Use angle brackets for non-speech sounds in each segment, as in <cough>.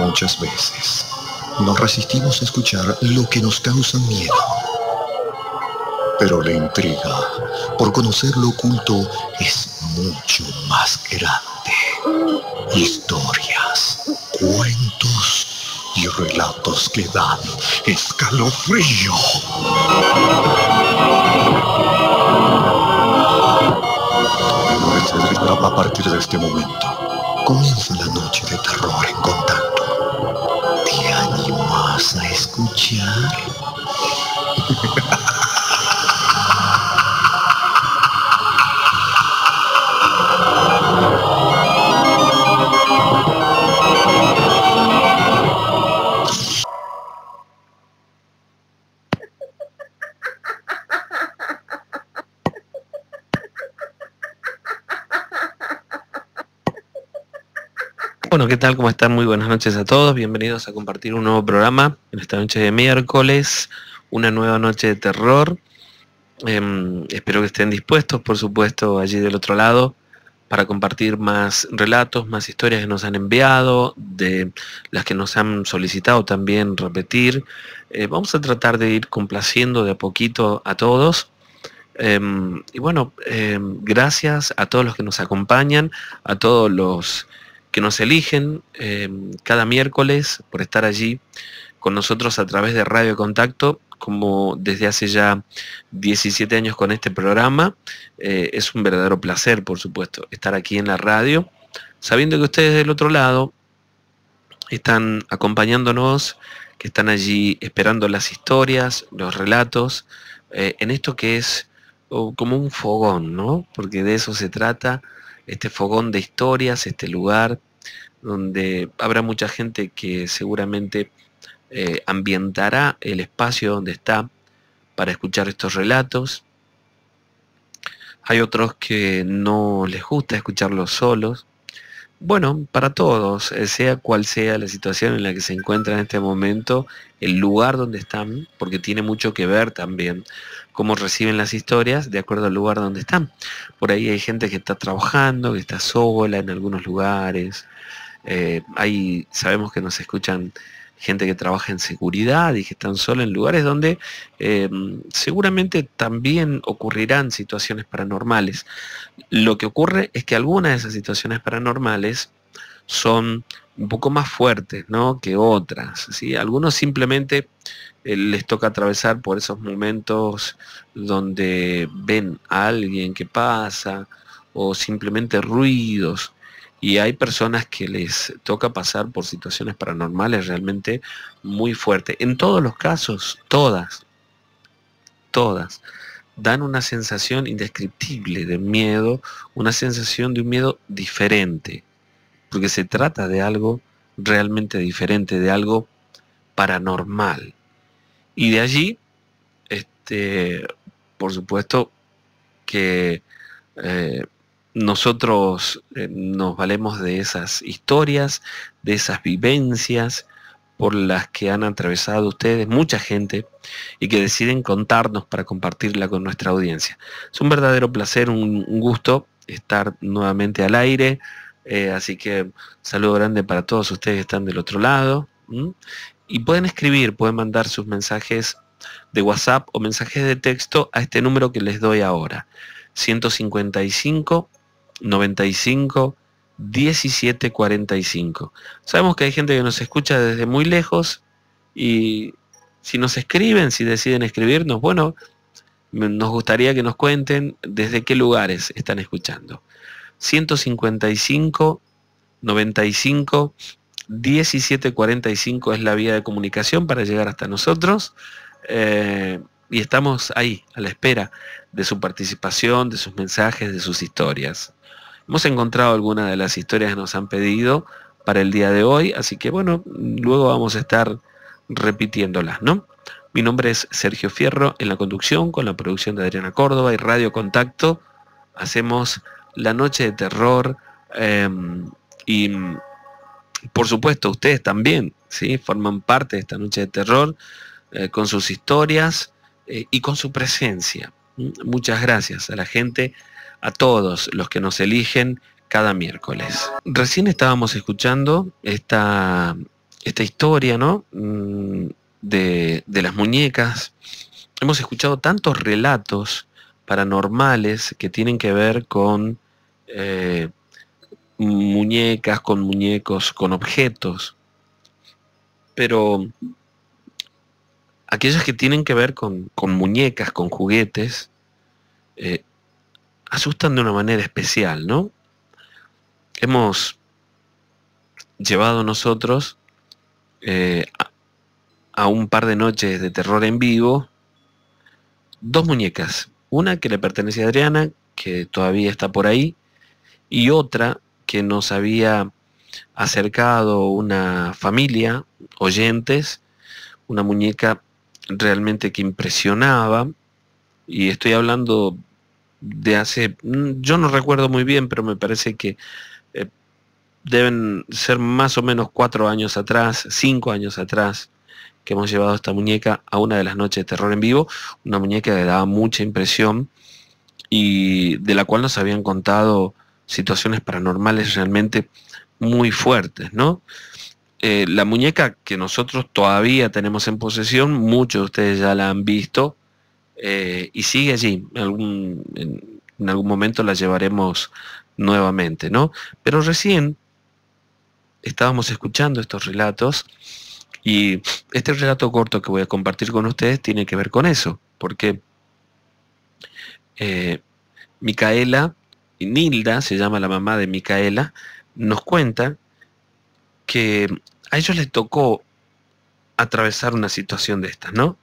Muchas veces nos resistimos a escuchar lo que nos causa miedo, pero la intriga por conocer lo oculto es mucho más grande. Historias, cuentos y relatos que dan escalofrío. a partir de este momento. Comienza la noche de terror en contacto. ¿Te animas a escuchar? ¿qué tal? ¿Cómo están? Muy buenas noches a todos. Bienvenidos a compartir un nuevo programa en esta noche de miércoles, una nueva noche de terror. Em, espero que estén dispuestos, por supuesto, allí del otro lado para compartir más relatos, más historias que nos han enviado, de las que nos han solicitado también repetir. Eh, vamos a tratar de ir complaciendo de a poquito a todos. Em, y bueno, em, gracias a todos los que nos acompañan, a todos los que nos eligen eh, cada miércoles por estar allí con nosotros a través de Radio Contacto, como desde hace ya 17 años con este programa. Eh, es un verdadero placer, por supuesto, estar aquí en la radio, sabiendo que ustedes del otro lado están acompañándonos, que están allí esperando las historias, los relatos, eh, en esto que es oh, como un fogón, ¿no? Porque de eso se trata, este fogón de historias, este lugar donde habrá mucha gente que seguramente eh, ambientará el espacio donde está para escuchar estos relatos. Hay otros que no les gusta escucharlos solos. Bueno, para todos, eh, sea cual sea la situación en la que se encuentran en este momento, el lugar donde están, porque tiene mucho que ver también cómo reciben las historias de acuerdo al lugar donde están. Por ahí hay gente que está trabajando, que está sola en algunos lugares. Eh, sabemos que nos escuchan gente que trabaja en seguridad y que están sola en lugares donde eh, seguramente también ocurrirán situaciones paranormales. Lo que ocurre es que algunas de esas situaciones paranormales son un poco más fuertes que otras. Algunos simplemente eh, les toca atravesar por esos momentos donde ven a alguien que pasa o simplemente ruidos. Y hay personas que les toca pasar por situaciones paranormales realmente muy fuertes. En todos los casos, todas, todas, dan una sensación indescriptible de miedo, una sensación de un miedo diferente, porque se trata de algo realmente diferente, de algo paranormal. Y de allí, este, por supuesto que eh, nosotros eh, nos valemos de esas historias, de esas vivencias por las que han atravesado ustedes mucha gente y que deciden contarnos para compartirla con nuestra audiencia. Es un verdadero placer, un, gusto estar nuevamente al aire, eh, así que saludo grande para todos ustedes que están del otro lado y pueden escribir, pueden mandar sus mensajes de WhatsApp o mensajes de texto a este número que les doy ahora. 155 95 1745. Sabemos que hay gente que nos escucha desde muy lejos y si nos escriben, si deciden escribirnos, bueno, nos gustaría que nos cuenten desde qué lugares están escuchando. 155 95 1745 es la vía de comunicación para llegar hasta nosotros. Eh, y estamos ahí, a la espera de su participación, de sus mensajes, de sus historias. Hemos encontrado algunas de las historias que nos han pedido para el día de hoy, así que bueno, luego vamos a estar repitiéndolas, ¿no? Mi nombre es Sergio Fierro, en la conducción, con la producción de Adriana Córdoba y Radio Contacto, hacemos la noche de terror eh, y por supuesto, ustedes también, ¿sí? Forman parte de esta noche de terror eh, con sus historias eh, y con su presencia. Mm, muchas gracias a la gente, a todos los que nos eligen cada miércoles. Recién estábamos escuchando esta, esta historia, ¿no? Mm, de, las muñecas. Hemos escuchado tantos relatos paranormales que tienen que ver con eh, muñecas, con muñecos, con objetos. Pero aquellos que tienen que ver con, con muñecas, con juguetes, eh, asustan de una manera especial, ¿no? Hemos llevado nosotros eh, a un par de noches de terror en vivo dos muñecas. Una que le pertenece a Adriana, que todavía está por ahí, y otra que nos había acercado una familia, oyentes, una muñeca realmente que impresionaba, y estoy hablando de hace, mm, yo no recuerdo muy bien, pero me parece que eh, deben ser más o menos cuatro años atrás, cinco años atrás, que hemos llevado esta muñeca a una de las noches de terror en vivo, una muñeca que daba mucha impresión y de la cual nos habían contado situaciones paranormales realmente muy fuertes, ¿no? Eh, la muñeca que nosotros todavía tenemos en posesión, muchos de ustedes ya la han visto eh, y sigue allí. En algún, momento la llevaremos nuevamente, ¿no? Pero recién estábamos escuchando estos relatos y este relato corto que voy a compartir con ustedes tiene que ver con eso, porque eh, Micaela Nilda, se llama la mamá de Micaela, nos cuenta que a ellos les tocó atravesar una situación de estas, ¿no?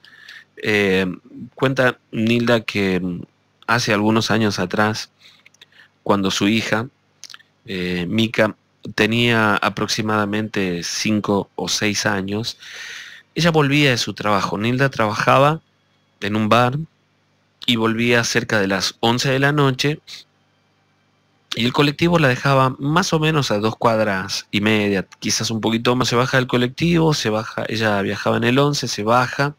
Eh, cuenta Nilda que mm, hace algunos años atrás, cuando su hija, eh, Mica, tenía aproximadamente 5 o 6 años, ella volvía de su trabajo. Nilda trabajaba en un bar y volvía cerca de las 11 de la noche y el colectivo la dejaba más o menos a dos cuadras y media, quizás un poquito más. Se baja del colectivo, se baja, ella viajaba en el 11, se baja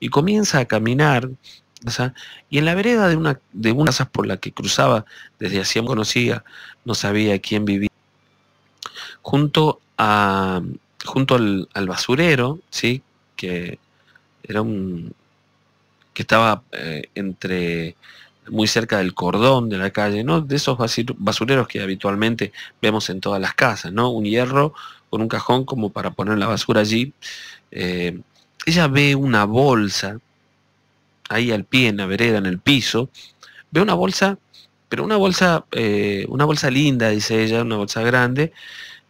y comienza a caminar. Y en la vereda de una de unas por la que cruzaba, desde hacía conocía, no sabía quién vivía. Junto a junto al, basurero, sí, que era un que estaba eh, entre muy cerca del cordón de la calle, ¿no? De esos basureros que habitualmente vemos en todas las casas, ¿no? Un hierro con un cajón como para poner la basura allí. Eh, ella ve una bolsa, ahí al pie, en la vereda, en el piso, ve una bolsa, pero una bolsa, eh, una bolsa linda, dice ella, una bolsa grande,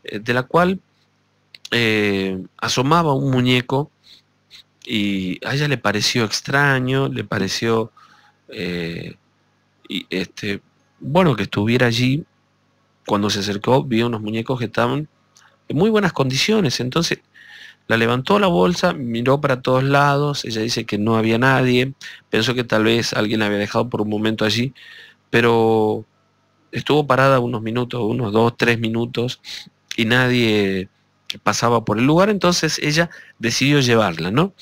eh, de la cual asomaba un muñeco y a ella le pareció extraño, le pareció y este, bueno, que estuviera allí, cuando se acercó, vio unos muñecos que estaban en muy buenas condiciones. Entonces, la levantó la bolsa, miró para todos lados, ella dice que no había nadie, pensó que tal vez alguien la había dejado por un momento allí, pero estuvo parada unos minutos, unos dos, tres minutos, y nadie pasaba por el lugar, entonces ella decidió llevarla, ¿no?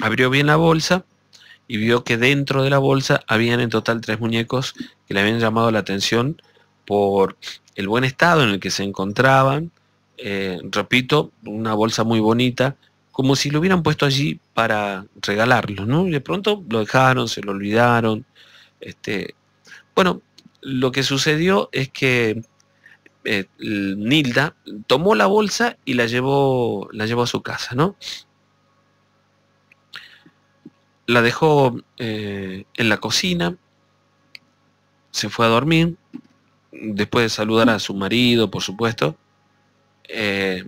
Abrió bien la bolsa y vio que dentro de la bolsa habían en total tres muñecos que le habían llamado la atención por el buen estado en el que se encontraban. Eh, repito, una bolsa muy bonita, como si lo hubieran puesto allí para regalarlo, ¿no? Y de pronto lo dejaron, se lo olvidaron. Este, bueno, lo que sucedió es que eh, Nilda tomó la bolsa y la llevó, la llevó a su casa, ¿no? la dejó eh, en la cocina, se fue a dormir, después de saludar a su marido, por supuesto. Eh,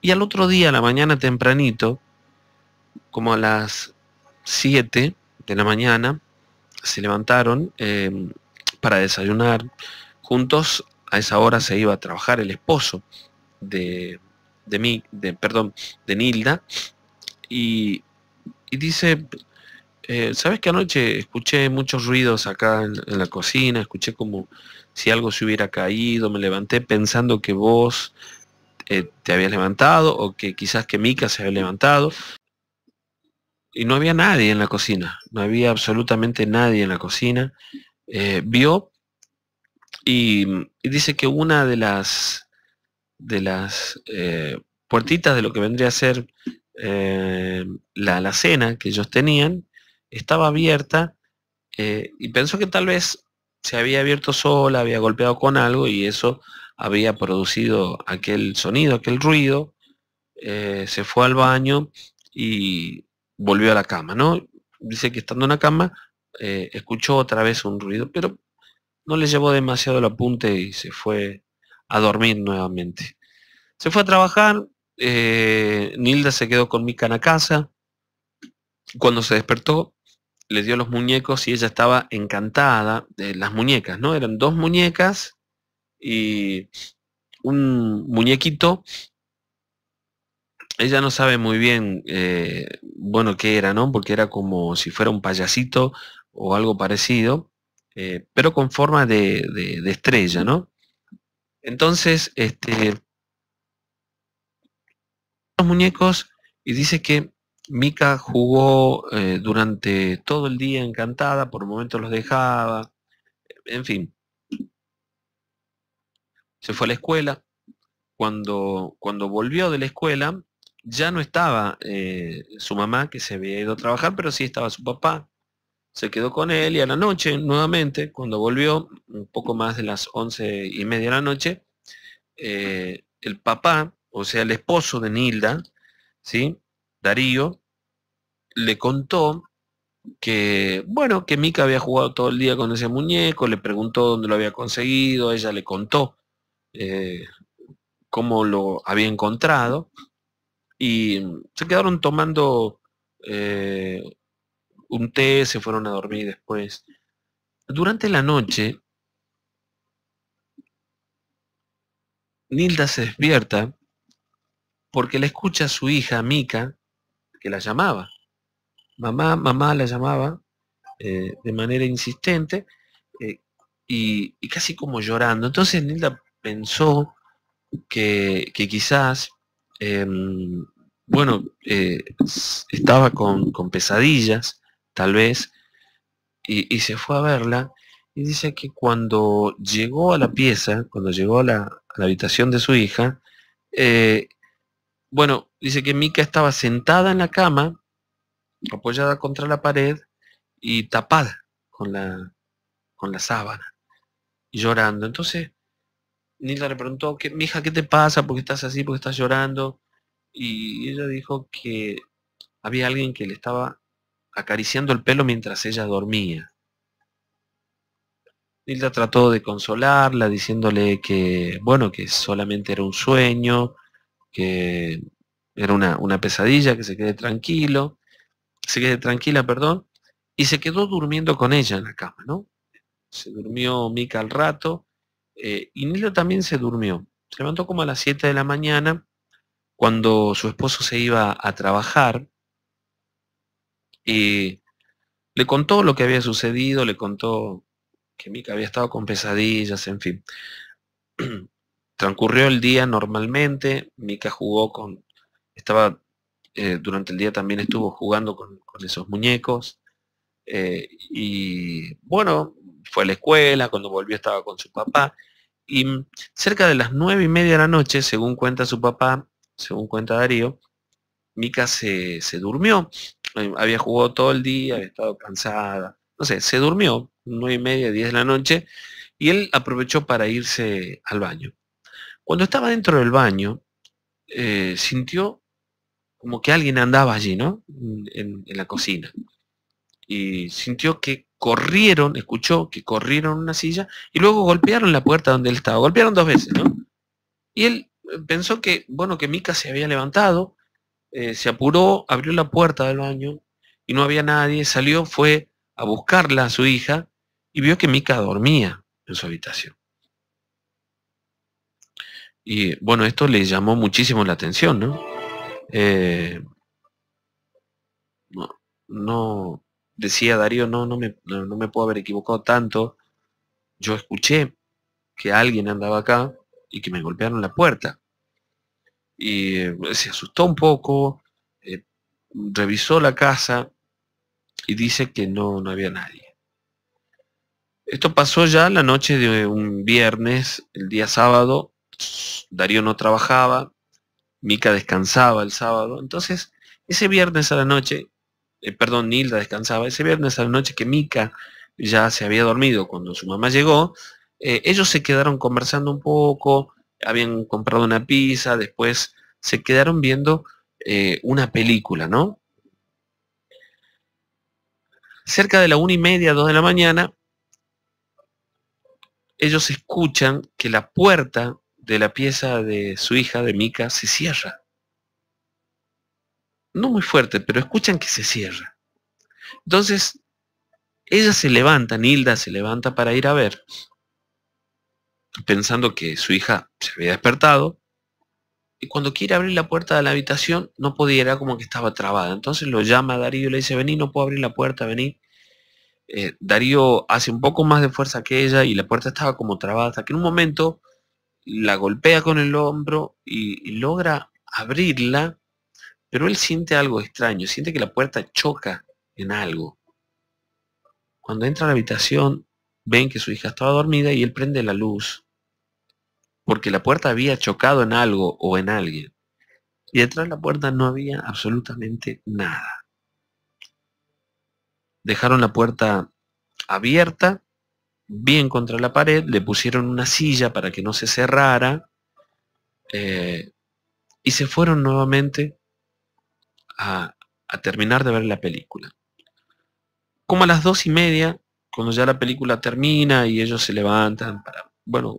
y al otro día, a la mañana tempranito, como a las 7 de la mañana, se levantaron em, para desayunar juntos. A esa hora se iba a trabajar el esposo de, de mí, de, perdón, de Nilda. Y y dice, eh, ¿sabes que anoche escuché muchos ruidos acá en, la cocina? Escuché como si algo se hubiera caído, me levanté pensando que vos eh, te habías levantado o que quizás que Mica se había levantado. Y no había nadie en la cocina, no había absolutamente nadie en la cocina. Eh, vio y, dice que una de las de las puertitas de lo que vendría a ser eh, la alacena que ellos tenían estaba abierta eh, y pensó que tal vez se había abierto sola, había golpeado con algo y eso había producido aquel sonido, aquel ruido. Eh, se fue al baño y volvió a la cama, ¿no? Dice que estando en la cama escuchó otra vez un ruido, pero no le llevó demasiado el apunte y se fue a dormir nuevamente. Se fue a trabajar, eh, Nilda se quedó con Mika en la casa. Cuando se despertó, le dio los muñecos y ella estaba encantada de las muñecas, ¿no? Eran dos muñecas y un muñequito. Ella no sabe muy bien, eh, bueno, qué era, ¿no? Porque era como si fuera un payasito o algo parecido, eh, pero con forma de, de estrella, ¿no? Entonces, este, muñecos y dice que Mika jugó eh, durante todo el día encantada, por momentos los dejaba, en fin. Se fue a la escuela. Cuando, cuando volvió de la escuela, ya no estaba eh, su mamá, que se había ido a trabajar, pero sí estaba su papá. Se quedó con él y a la noche, nuevamente, cuando volvió, un poco más de las once y media de la noche, eh, el papá o sea, el esposo de Nilda, ¿sí? Darío, le contó que, bueno, que Mica había jugado todo el día con ese muñeco, le preguntó dónde lo había conseguido, ella le contó eh, cómo lo había encontrado, y se quedaron tomando eh, un té, se fueron a dormir después. Durante la noche, Nilda se despierta porque la escucha su hija, Mica, que la llamaba. Mamá, mamá la llamaba eh, de manera insistente eh, y, casi como llorando. Entonces Nilda pensó que, quizás, em, bueno, eh, estaba con, pesadillas, tal vez, y, se fue a verla y dice que cuando llegó a la pieza, cuando llegó a la, habitación de su hija, bueno, dice que Mica estaba sentada en la cama, apoyada contra la pared y tapada con la, sábana, llorando. Entonces, Nilda le preguntó, mija, ¿qué te pasa? ¿Por qué estás así? ¿Por qué estás llorando? Y ella dijo que había alguien que le estaba acariciando el pelo mientras ella dormía. Nilda trató de consolarla diciéndole que, bueno, que solamente era un sueño, que era una, pesadilla, que se quede tranquilo, se quede tranquila, perdón, y se quedó durmiendo con ella en la cama, ¿no? Se durmió Mica al rato, eh, y Nilo también se durmió. Se levantó como a las 7 de la mañana, cuando su esposo se iba a trabajar, y le contó lo que había sucedido, le contó que Mica había estado con pesadillas, en fin. <clears throat> Transcurrió el día normalmente, Mika jugó con, estaba, eh, durante el día también estuvo jugando con, esos muñecos. Eh, y bueno, fue a la escuela, cuando volvió estaba con su papá. Y cerca de las nueve y media de la noche, según cuenta su papá, según cuenta Darío, Mika se, se durmió. Eh, había jugado todo el día, había estado cansada. No sé, se durmió, nueve y media, diez de la noche, y él aprovechó para irse al baño. Cuando estaba dentro del baño, eh, sintió como que alguien andaba allí, ¿no? En, la cocina. Y sintió que corrieron, escuchó que corrieron una silla y luego golpearon la puerta donde él estaba. Golpearon dos veces, ¿no? Y él eh, pensó que, bueno, que Mica se había levantado, eh, se apuró, abrió la puerta del baño y no había nadie, salió, fue a buscarla a su hija y vio que Mica dormía en su habitación. Y bueno, esto le llamó muchísimo la atención, ¿no? Eh, no, decía Darío, no, no me, no, me puedo haber equivocado tanto. Yo escuché que alguien andaba acá y que me golpearon la puerta. Y eh, se asustó un poco, eh, revisó la casa y dice que no, no había nadie. Esto pasó ya la noche de un viernes, el día sábado, Darío no trabajaba, Mica descansaba el sábado, entonces ese viernes a la noche, eh, perdón, Nilda descansaba, ese viernes a la noche que Mica ya se había dormido cuando su mamá llegó, eh, ellos se quedaron conversando un poco, habían comprado una pizza, después se quedaron viendo eh, una película, ¿no? Cerca de la una y media, dos de la mañana, ellos escuchan que la puerta de la pieza de su hija, de Mika, se cierra. No muy fuerte, pero escuchan que se cierra. Entonces, ella se levanta, Nilda se levanta para ir a ver, pensando que su hija se había despertado, y cuando quiere abrir la puerta de la habitación no podía, era como que estaba trabada. Entonces lo llama a Darío y le dice, vení, no puedo abrir la puerta, vení. Eh, Darío hace un poco más de fuerza que ella y la puerta estaba como trabada hasta que en un momento la golpea con el hombro y, logra abrirla, pero él siente algo extraño, siente que la puerta choca en algo. Cuando entra a la habitación, ven que su hija estaba dormida y él prende la luz, porque la puerta había chocado en algo o en alguien. Y detrás de la puerta no había absolutamente nada. Dejaron la puerta abierta bien contra la pared, le pusieron una silla para que no se cerrara eh, y se fueron nuevamente a, terminar de ver la película. Como a las dos y media, cuando ya la película termina y ellos se levantan para, bueno,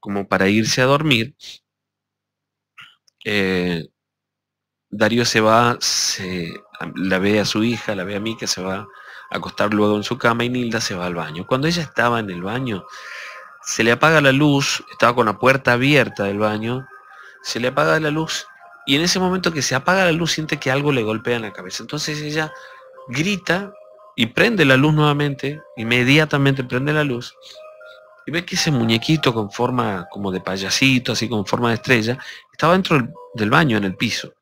como para irse a dormir, eh, Darío se va, se, la ve a su hija, la ve a mí que se va acostar luego en su cama y Nilda se va al baño. Cuando ella estaba en el baño, se le apaga la luz, estaba con la puerta abierta del baño, se le apaga la luz y en ese momento que se apaga la luz siente que algo le golpea en la cabeza. Entonces ella grita y prende la luz nuevamente, inmediatamente prende la luz y ve que ese muñequito con forma como de payasito, así con forma de estrella, estaba dentro del baño, en el piso.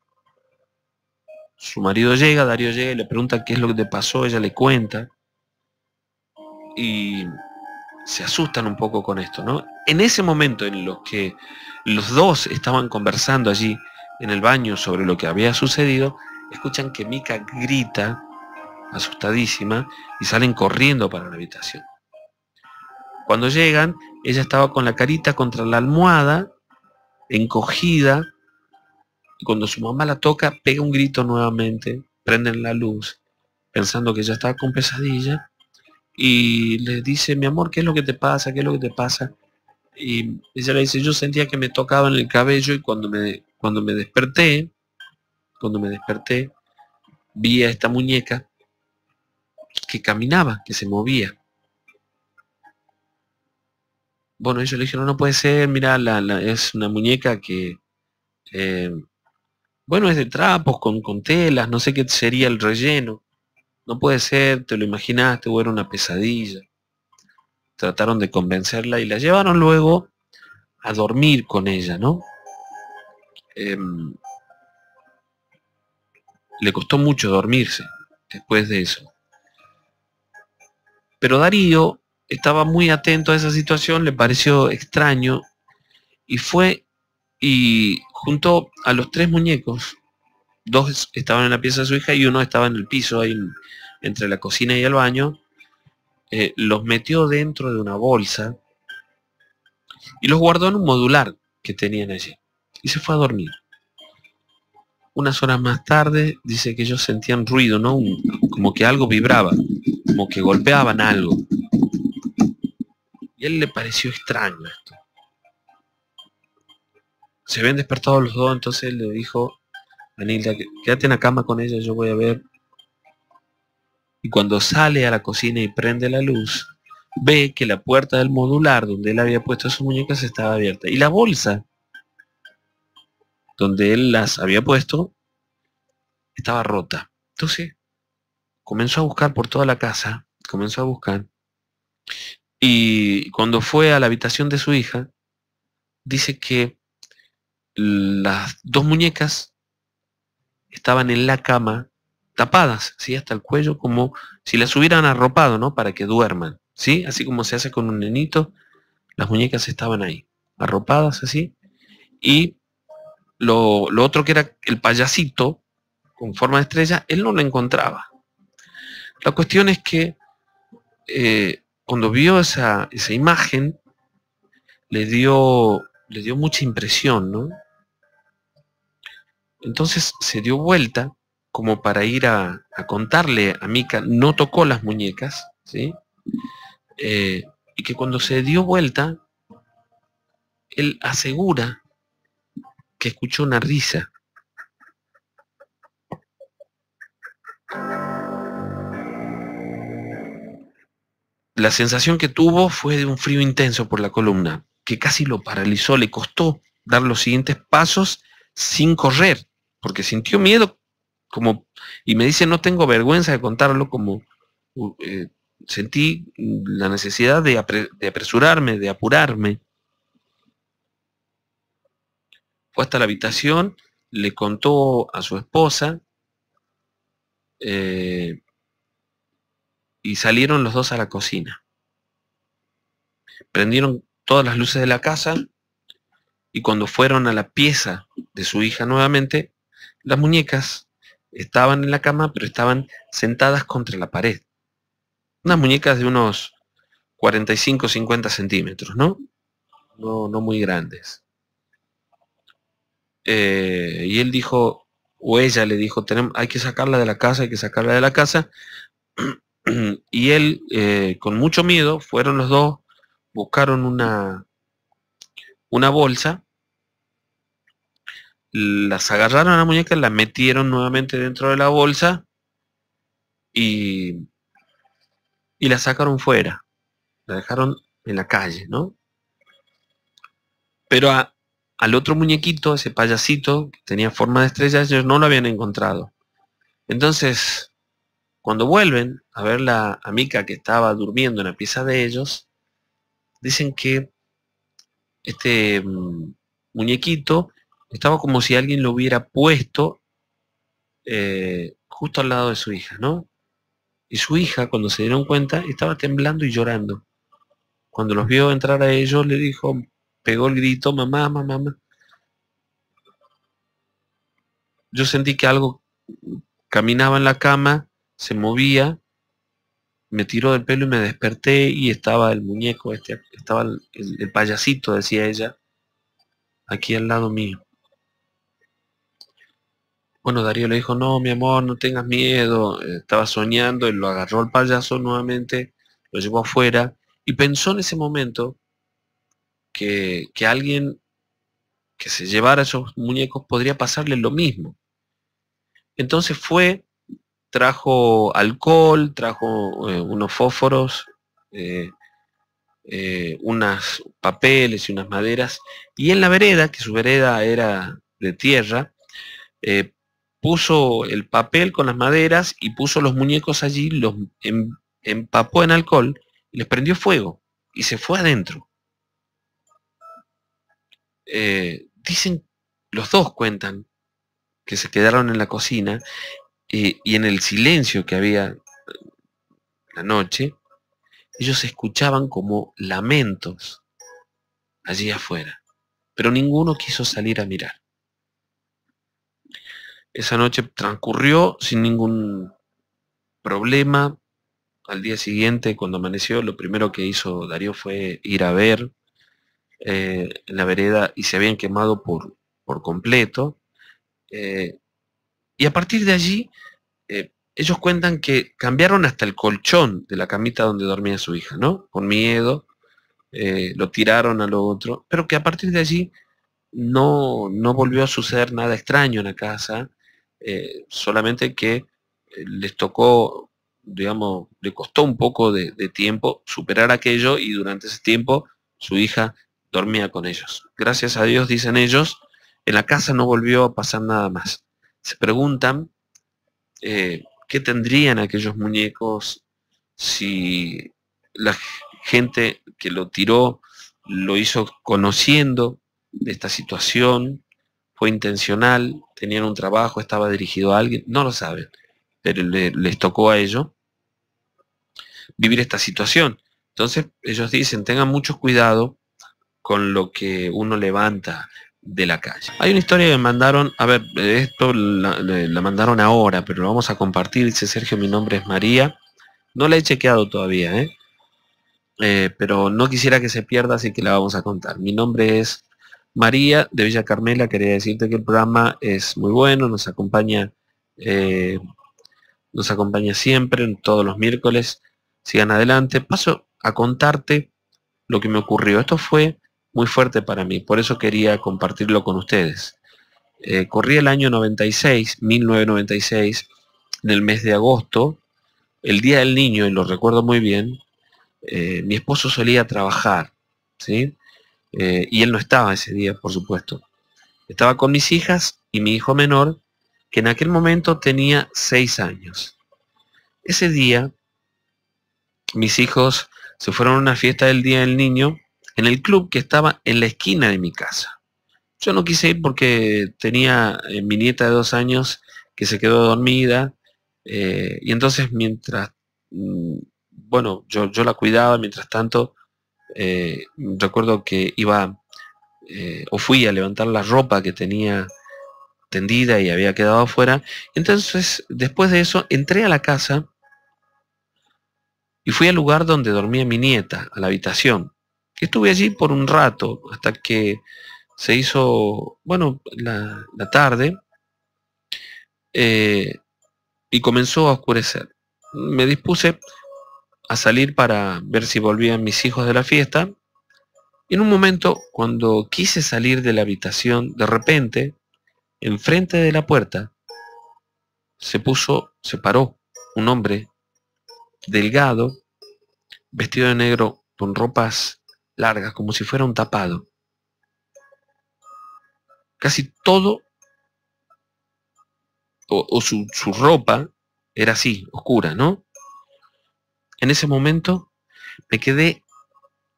Su marido llega, Darío llega y le pregunta qué es lo que le pasó, ella le cuenta. Y se asustan un poco con esto, ¿no? En ese momento en los que los dos estaban conversando allí en el baño sobre lo que había sucedido, escuchan que Mika grita, asustadísima, y salen corriendo para la habitación. Cuando llegan, ella estaba con la carita contra la almohada, encogida, y cuando su mamá la toca, pega un grito nuevamente, prenden la luz, pensando que ya estaba con pesadilla, y le dice, mi amor, ¿qué es lo que te pasa? ¿Qué es lo que te pasa? Y ella le dice, yo sentía que me tocaba en el cabello y cuando me, cuando me desperté, cuando me desperté, vi a esta muñeca que caminaba, que se movía. Bueno, ellos le dijeron, no puede ser, mira, la, es una muñeca que eh, bueno, es de trapos, con, telas, no sé qué sería el relleno. No puede ser, te lo imaginaste, o era una pesadilla. Trataron de convencerla y la llevaron luego a dormir con ella, ¿no? Em, le costó mucho dormirse después de eso. Pero Darío estaba muy atento a esa situación, le pareció extraño y fue y junto a los tres muñecos, dos estaban en la pieza de su hija y uno estaba en el piso, ahí entre la cocina y el baño, eh, los metió dentro de una bolsa y los guardó en un modular que tenían allí y se fue a dormir. Unas horas más tarde dice que ellos sentían ruido, ¿no? como que algo vibraba, como que golpeaban algo. Y él le pareció extraño esto se habían despertado los dos, entonces le dijo a Nilda, quédate en la cama con ella, yo voy a ver. Y cuando sale a la cocina y prende la luz, ve que la puerta del modular donde él había puesto sus muñecas estaba abierta. Y la bolsa donde él las había puesto estaba rota. Entonces comenzó a buscar por toda la casa, comenzó a buscar. Y cuando fue a la habitación de su hija, dice que las dos muñecas estaban en la cama tapadas, ¿sí? Hasta el cuello, como si las hubieran arropado, ¿no? Para que duerman, ¿sí? Así como se hace con un nenito, las muñecas estaban ahí, arropadas así. Y lo, otro que era el payasito, con forma de estrella, él no lo encontraba. La cuestión es que eh, cuando vio esa, esa imagen, le dio, le dio mucha impresión, ¿no? Entonces se dio vuelta como para ir a, contarle a Mika, no tocó las muñecas, ¿sí? Eh, y que cuando se dio vuelta, él asegura que escuchó una risa. La sensación que tuvo fue de un frío intenso por la columna, que casi lo paralizó, le costó dar los siguientes pasos sin correr porque sintió miedo, como, y me dice, no tengo vergüenza de contarlo, como eh, sentí la necesidad de, apresurarme, de apurarme. Fue hasta la habitación, le contó a su esposa, eh, y salieron los dos a la cocina. Prendieron todas las luces de la casa y cuando fueron a la pieza de su hija nuevamente, las muñecas estaban en la cama, pero estaban sentadas contra la pared. Unas muñecas de unos 45, 50 centímetros, ¿no? No, muy grandes. Eh, y él dijo, o ella le dijo, hay que sacarla de la casa, hay que sacarla de la casa. <clears throat> Y él, eh, con mucho miedo, fueron los dos, buscaron una, una bolsa las agarraron a la muñeca, la metieron nuevamente dentro de la bolsa y, la sacaron fuera. La dejaron en la calle, ¿no? Pero al otro muñequito, ese payasito que tenía forma de estrella, ellos no lo habían encontrado. Entonces, cuando vuelven a ver la amiga que estaba durmiendo en la pieza de ellos, dicen que este mm, muñequito estaba como si alguien lo hubiera puesto eh, justo al lado de su hija, ¿no? Y su hija, cuando se dieron cuenta, estaba temblando y llorando. Cuando los vio entrar a ellos, le dijo, pegó el grito, mamá, mamá, mamá. Yo sentí que algo caminaba en la cama, se movía, me tiró del pelo y me desperté y estaba el muñeco, este, estaba el payasito, decía ella, aquí al lado mío. Bueno, Darío le dijo, no, mi amor, no tengas miedo. Estaba soñando, él lo agarró al payaso nuevamente, lo llevó afuera y pensó en ese momento que, que alguien que se llevara esos muñecos podría pasarle lo mismo. Entonces fue, trajo alcohol, trajo eh, unos fósforos, eh, eh unos papeles y unas maderas, y en la vereda, que su vereda era de tierra, eh, puso el papel con las maderas y puso los muñecos allí, los em, empapó en alcohol, y les prendió fuego y se fue adentro. Eh, dicen, los dos cuentan que se quedaron en la cocina eh, y en el silencio que había eh, la noche, ellos escuchaban como lamentos allí afuera, pero ninguno quiso salir a mirar. Esa noche transcurrió sin ningún problema. Al día siguiente, cuando amaneció, lo primero que hizo Darío fue ir a ver eh, en la vereda y se habían quemado por, por completo. Eh, y a partir de allí, eh, ellos cuentan que cambiaron hasta el colchón de la camita donde dormía su hija, ¿no? Con miedo, lo tiraron a lo otro, pero que a partir de allí no, no volvió a suceder nada extraño en la casa, eh, solamente que eh, les tocó, digamos, le costó un poco de, tiempo superar aquello y durante ese tiempo su hija dormía con ellos. Gracias a Dios, dicen ellos, en la casa no volvió a pasar nada más. Se preguntan eh, qué tendrían aquellos muñecos si la gente que lo tiró lo hizo conociendo de esta situación intencional, tenían un trabajo, estaba dirigido a alguien, no lo saben, pero les tocó a ellos vivir esta situación. Entonces ellos dicen, tengan mucho cuidado con lo que uno levanta de la calle. Hay una historia que mandaron, a ver, esto la, mandaron ahora, pero lo vamos a compartir. Dice Sergio, mi nombre es María. No la he chequeado todavía, ¿eh? eh pero no quisiera que se pierda, así que la vamos a contar. Mi nombre es María de Villa Carmela, quería decirte que el programa es muy bueno, nos acompaña, eh, nos acompaña siempre, todos los miércoles. Sigan adelante. Paso a contarte lo que me ocurrió. Esto fue muy fuerte para mí, por eso quería compartirlo con ustedes. Corría eh, corrí el año 96, 1996, en el mes de agosto, el Día del Niño, y lo recuerdo muy bien, eh, mi esposo solía trabajar, ¿sí? Eh, y él no estaba ese día, por supuesto. Estaba con mis hijas y mi hijo menor, que en aquel momento tenía seis años. Ese día, mis hijos se fueron a una fiesta del Día del Niño en el club que estaba en la esquina de mi casa. Yo no quise ir porque tenía eh, mi nieta de dos años que se quedó dormida eh, y entonces mientras, mm, bueno, yo, yo la cuidaba, mientras tanto eh, recuerdo que iba eh, o fui a levantar la ropa que tenía tendida y había quedado afuera. Entonces, después de eso, entré a la casa y fui al lugar donde dormía mi nieta, a la habitación. Estuve allí por un rato, hasta que se hizo, bueno, la, tarde, eh, y comenzó a oscurecer. Me dispuse a salir para ver si volvían mis hijos de la fiesta. Y en un momento, cuando quise salir de la habitación, de repente, enfrente de la puerta, se puso, se paró un hombre delgado, vestido de negro, con ropas largas, como si fuera un tapado. Casi todo, o, su ropa era así, oscura, ¿no? en ese momento me quedé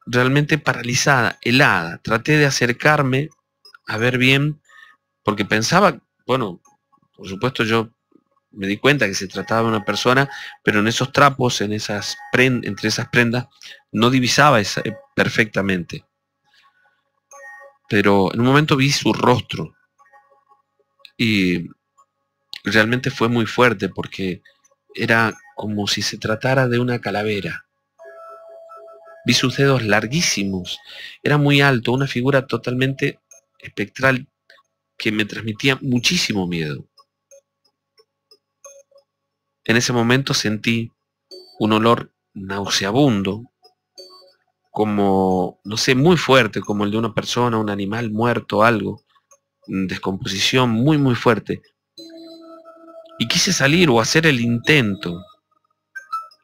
realmente paralizada, helada. Traté de acercarme a ver bien, porque pensaba, bueno, por supuesto yo me di cuenta que se trataba de una persona, pero en esos trapos, en esas entre esas prendas, no divisaba eh, perfectamente. Pero en un momento vi su rostro y realmente fue muy fuerte porque era como si se tratara de una calavera. Vi sus dedos larguísimos, era muy alto, una figura totalmente espectral que me transmitía muchísimo miedo. En ese momento sentí un olor nauseabundo, como, no sé, muy fuerte, como el de una persona, un animal muerto, algo, descomposición muy, muy fuerte, y quise salir o hacer el intento.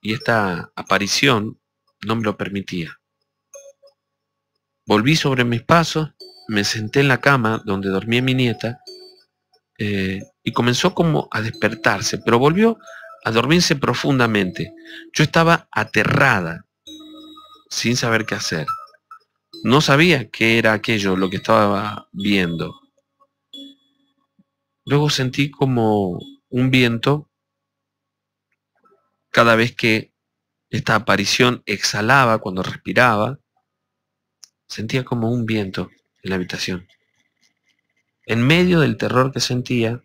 Y esta aparición no me lo permitía. Volví sobre mis pasos, me senté en la cama donde dormía mi nieta eh, y comenzó como a despertarse, pero volvió a dormirse profundamente. Yo estaba aterrada, sin saber qué hacer. No sabía qué era aquello, lo que estaba viendo. Luego sentí como un viento cada vez que esta aparición exhalaba cuando respiraba, sentía como un viento en la habitación. En medio del terror que sentía,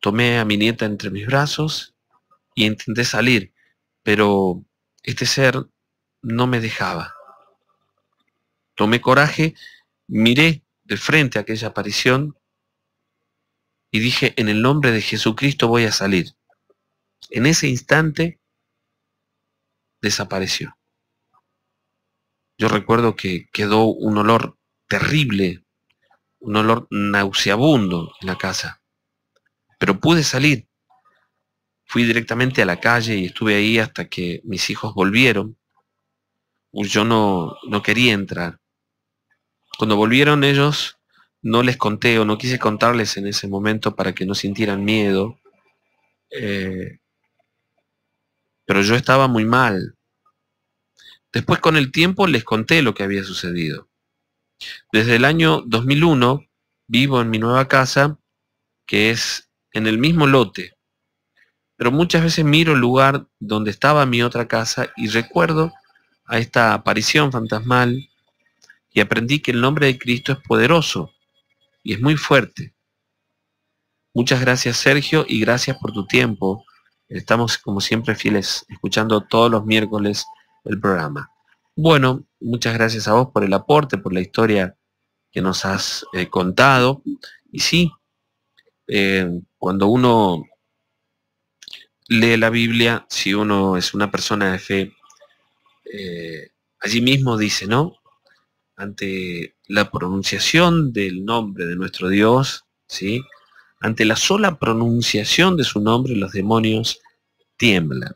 tomé a mi nieta entre mis brazos y intenté salir, pero este ser no me dejaba. Tomé coraje, miré de frente a aquella aparición y dije, en el nombre de Jesucristo voy a salir. En ese instante desapareció. Yo recuerdo que quedó un olor terrible, un olor nauseabundo en la casa. Pero pude salir. Fui directamente a la calle y estuve ahí hasta que mis hijos volvieron. Yo no, no quería entrar. Cuando volvieron ellos, no les conté o no quise contarles en ese momento para que no sintieran miedo. Eh, pero yo estaba muy mal. Después con el tiempo les conté lo que había sucedido. Desde el año 2001 vivo en mi nueva casa, que es en el mismo lote, pero muchas veces miro el lugar donde estaba mi otra casa y recuerdo a esta aparición fantasmal y aprendí que el nombre de Cristo es poderoso y es muy fuerte. Muchas gracias Sergio y gracias por tu tiempo. Estamos como siempre fieles escuchando todos los miércoles el programa. Bueno, muchas gracias a vos por el aporte, por la historia que nos has eh, contado. Y sí, eh, cuando uno lee la Biblia, si uno es una persona de fe, eh, allí mismo dice, ¿no? Ante la pronunciación del nombre de nuestro Dios, ¿sí? Ante la sola pronunciación de su nombre, los demonios tiemblan.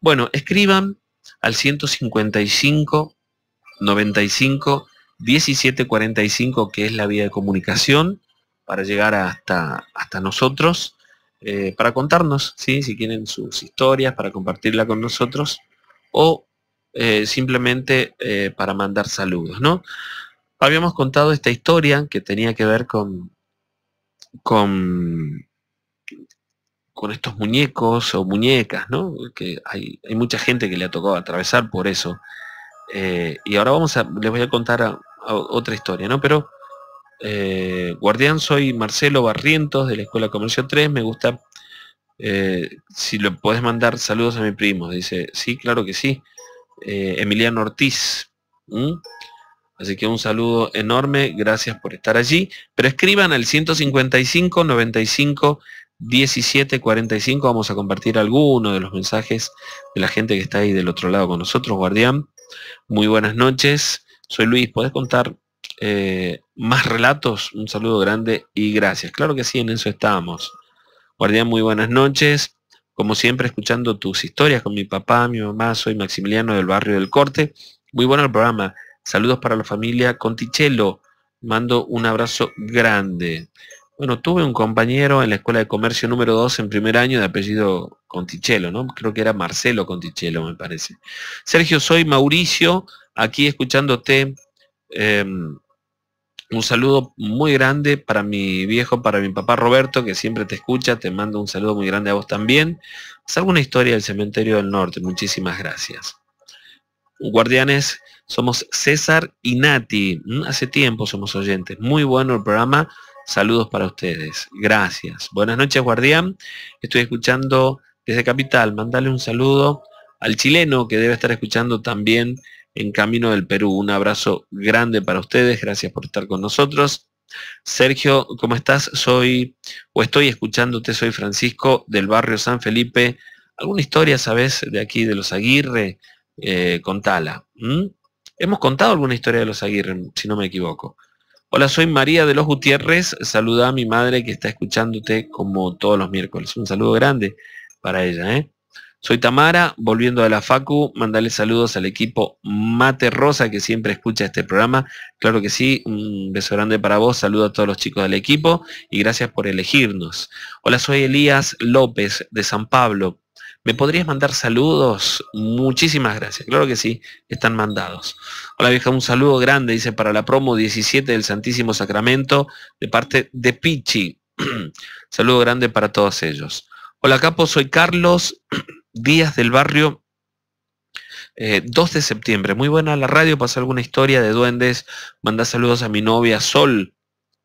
Bueno, escriban al 155 95 1745, que es la vía de comunicación, para llegar hasta, hasta nosotros, eh, para contarnos, ¿sí? si quieren sus historias, para compartirla con nosotros, o eh, simplemente eh, para mandar saludos, ¿no? habíamos contado esta historia que tenía que ver con, con, con estos muñecos o muñecas, ¿no? Que hay, mucha gente que le ha tocado atravesar por eso. Eh, y ahora vamos a, les voy a contar otra historia, ¿no? Pero, eh, guardián, soy Marcelo Barrientos de la Escuela Comercio 3, me gusta, eh, si lo podés mandar saludos a mi primo, dice, sí, claro que sí, Emiliano Ortiz. Así que un saludo enorme, gracias por estar allí. Pero escriban al 155 95 17 45. Vamos a compartir alguno de los mensajes de la gente que está ahí del otro lado con nosotros, Guardián. Muy buenas noches. Soy Luis, ¿podés contar eh, más relatos? Un saludo grande y gracias. Claro que sí, en eso estamos. Guardián, muy buenas noches. Como siempre, escuchando tus historias con mi papá, mi mamá, soy Maximiliano del barrio del Corte. Muy bueno el programa. Saludos para la familia Conticello. Mando un abrazo grande. Bueno, tuve un compañero en la Escuela de Comercio número 2 en primer año de apellido Conticello, ¿no? Creo que era Marcelo Conticello, me parece. Sergio, soy Mauricio, aquí escuchándote. Em, un saludo muy grande para mi viejo, para mi papá Roberto, que siempre te escucha. Te mando un saludo muy grande a vos también. Salgo una historia del Cementerio del Norte. Muchísimas gracias guardianes somos César y Nati. Mm, hace tiempo somos oyentes. Muy bueno el programa. Saludos para ustedes. Gracias. Buenas noches, guardián. Estoy escuchando desde Capital. Mandale un saludo al chileno que debe estar escuchando también en Camino del Perú. Un abrazo grande para ustedes. Gracias por estar con nosotros. Sergio, ¿cómo estás? Soy o estoy escuchándote, soy Francisco del barrio San Felipe. ¿Alguna historia, sabes, de aquí de los Aguirre? Eh, contala. Hemos contado alguna historia de los Aguirre, si no me equivoco. Hola, soy María de los Gutiérrez. Saluda a mi madre que está escuchándote como todos los miércoles. Un saludo grande para ella. ¿eh? Soy Tamara, volviendo a la Facu. mandarle saludos al equipo Mate Rosa que siempre escucha este programa. Claro que sí, un beso grande para vos. Saludo a todos los chicos del equipo y gracias por elegirnos. Hola, soy Elías López de San Pablo. ¿Me podrías mandar saludos? Muchísimas gracias. Claro que sí, están mandados. Hola vieja, un saludo grande, dice, para la promo 17 del Santísimo Sacramento, de parte de Pichi. <clears throat> saludo grande para todos ellos. Hola capo, soy Carlos <clears throat> Díaz del barrio 2 eh, de septiembre. Muy buena la radio, pasa alguna historia de duendes. Manda saludos a mi novia Sol,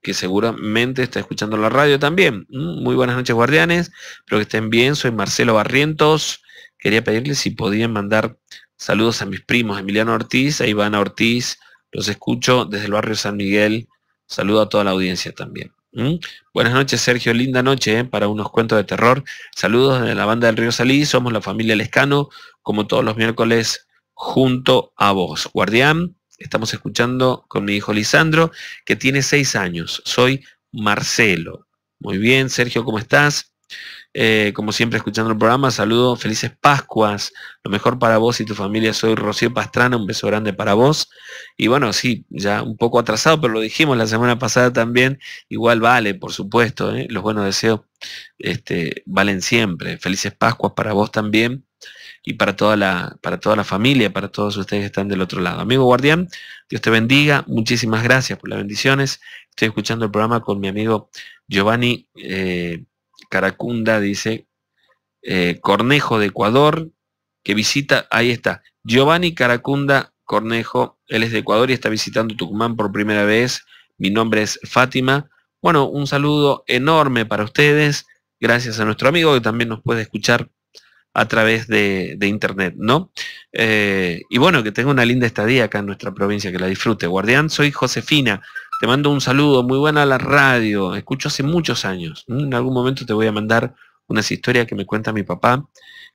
que seguramente está escuchando la radio también. Mm, muy buenas noches, guardianes. Espero que estén bien. Soy Marcelo Barrientos. Quería pedirles si podían mandar saludos a mis primos, Emiliano Ortiz, a e Ivana Ortiz. Los escucho desde el barrio San Miguel. Saludo a toda la audiencia también. Mm, buenas noches, Sergio. Linda noche eh, para unos cuentos de terror. Saludos de la banda del Río Salí. Somos la familia Lescano, como todos los miércoles, junto a vos. Guardián, Estamos escuchando con mi hijo Lisandro, que tiene seis años. Soy Marcelo. Muy bien, Sergio, ¿cómo estás? Eh, como siempre, escuchando el programa, saludo, felices Pascuas, lo mejor para vos y tu familia. Soy Rocío Pastrana, un beso grande para vos. Y bueno, sí, ya un poco atrasado, pero lo dijimos la semana pasada también. Igual vale, por supuesto, ¿eh? los buenos deseos este, valen siempre. Felices Pascuas para vos también y para toda, la, para toda la familia, para todos ustedes que están del otro lado. Amigo guardián, Dios te bendiga, muchísimas gracias por las bendiciones. Estoy escuchando el programa con mi amigo Giovanni eh, Caracunda, dice eh, Cornejo de Ecuador, que visita, ahí está, Giovanni Caracunda Cornejo, él es de Ecuador y está visitando Tucumán por primera vez. Mi nombre es Fátima. Bueno, un saludo enorme para ustedes. Gracias a nuestro amigo que también nos puede escuchar a través de, internet, ¿no? Eh, y bueno, que tenga una linda estadía acá en nuestra provincia, que la disfrute. Guardián, soy Josefina, te mando un saludo, muy buena la radio, escucho hace muchos años. Mm, en algún momento te voy a mandar unas historias que me cuenta mi papá,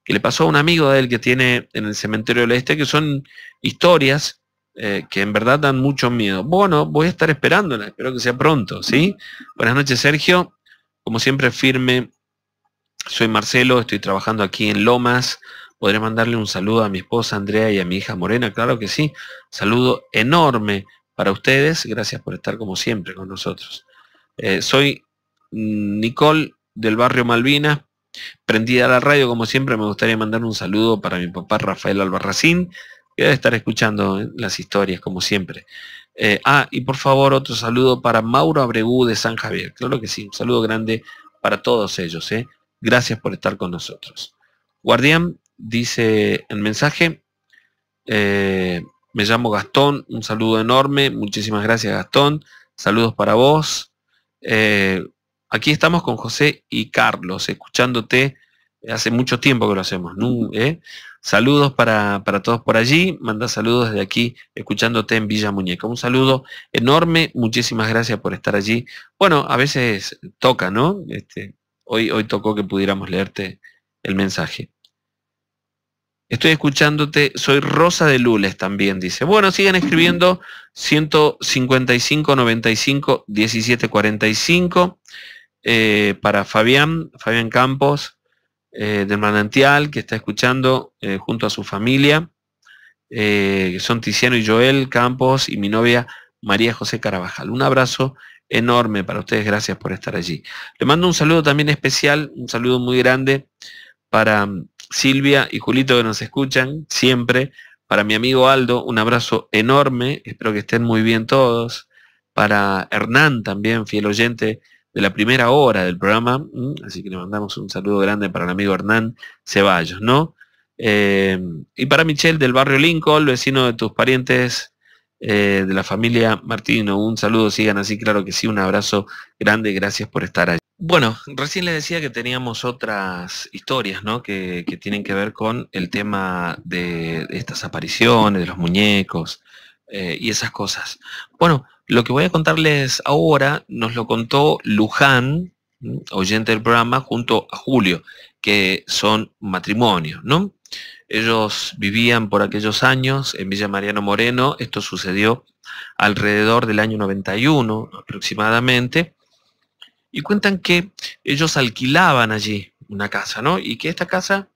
que le pasó a un amigo de él que tiene en el cementerio del Este, que son historias eh, que en verdad dan mucho miedo. Bueno, voy a estar esperándola, espero que sea pronto, ¿sí? Buenas noches, Sergio. Como siempre, firme soy Marcelo, estoy trabajando aquí en Lomas. ¿Podré mandarle un saludo a mi esposa Andrea y a mi hija Morena? Claro que sí. Saludo enorme para ustedes. Gracias por estar como siempre con nosotros. Eh, soy Nicole del barrio Malvina. Prendida la radio, como siempre, me gustaría mandar un saludo para mi papá Rafael Albarracín, que debe estar escuchando eh, las historias, como siempre. Eh, ah, y por favor, otro saludo para Mauro Abregú de San Javier. Claro que sí, un saludo grande para todos ellos. Eh. Gracias por estar con nosotros. Guardián dice el mensaje. Eh, me llamo Gastón, un saludo enorme, muchísimas gracias Gastón, saludos para vos. Eh, aquí estamos con José y Carlos, escuchándote, hace mucho tiempo que lo hacemos, ¿no? ¿Eh? Saludos para, todos por allí, manda saludos desde aquí, escuchándote en Villa Muñeca. Un saludo enorme, muchísimas gracias por estar allí. Bueno, a veces toca, ¿no? Este, Hoy, tocó que pudiéramos leerte el mensaje. Estoy escuchándote, soy Rosa de Lules también, dice. Bueno, siguen escribiendo 155 95 17 45 para Fabián, Fabián Campos de eh, del Manantial, que está escuchando eh, junto a su familia, eh, son Tiziano y Joel Campos y mi novia María José Carabajal. Un abrazo enorme para ustedes. Gracias por estar allí. Le mando un saludo también especial, un saludo muy grande para mm, Silvia y Julito que nos escuchan siempre. Para mi amigo Aldo, un abrazo enorme. Espero que estén muy bien todos. Para Hernán también, fiel oyente de la primera hora del programa. Mm, así que le mandamos un saludo grande para el amigo Hernán Ceballos, ¿no? Eh, y para Michelle del barrio Lincoln, vecino de tus parientes eh, de la familia Martino. Un saludo, sigan así, claro que sí, un abrazo grande, gracias por estar ahí Bueno, recién les decía que teníamos otras historias, ¿no? Que, tienen que ver con el tema de, estas apariciones, de los muñecos eh, y esas cosas. Bueno, lo que voy a contarles ahora nos lo contó Luján, oyente del programa, junto a Julio, que son matrimonios, ¿no? Ellos vivían por aquellos años en Villa Mariano Moreno, esto sucedió alrededor del año 91 aproximadamente, y cuentan que ellos alquilaban allí una casa, ¿no? Y que esta casa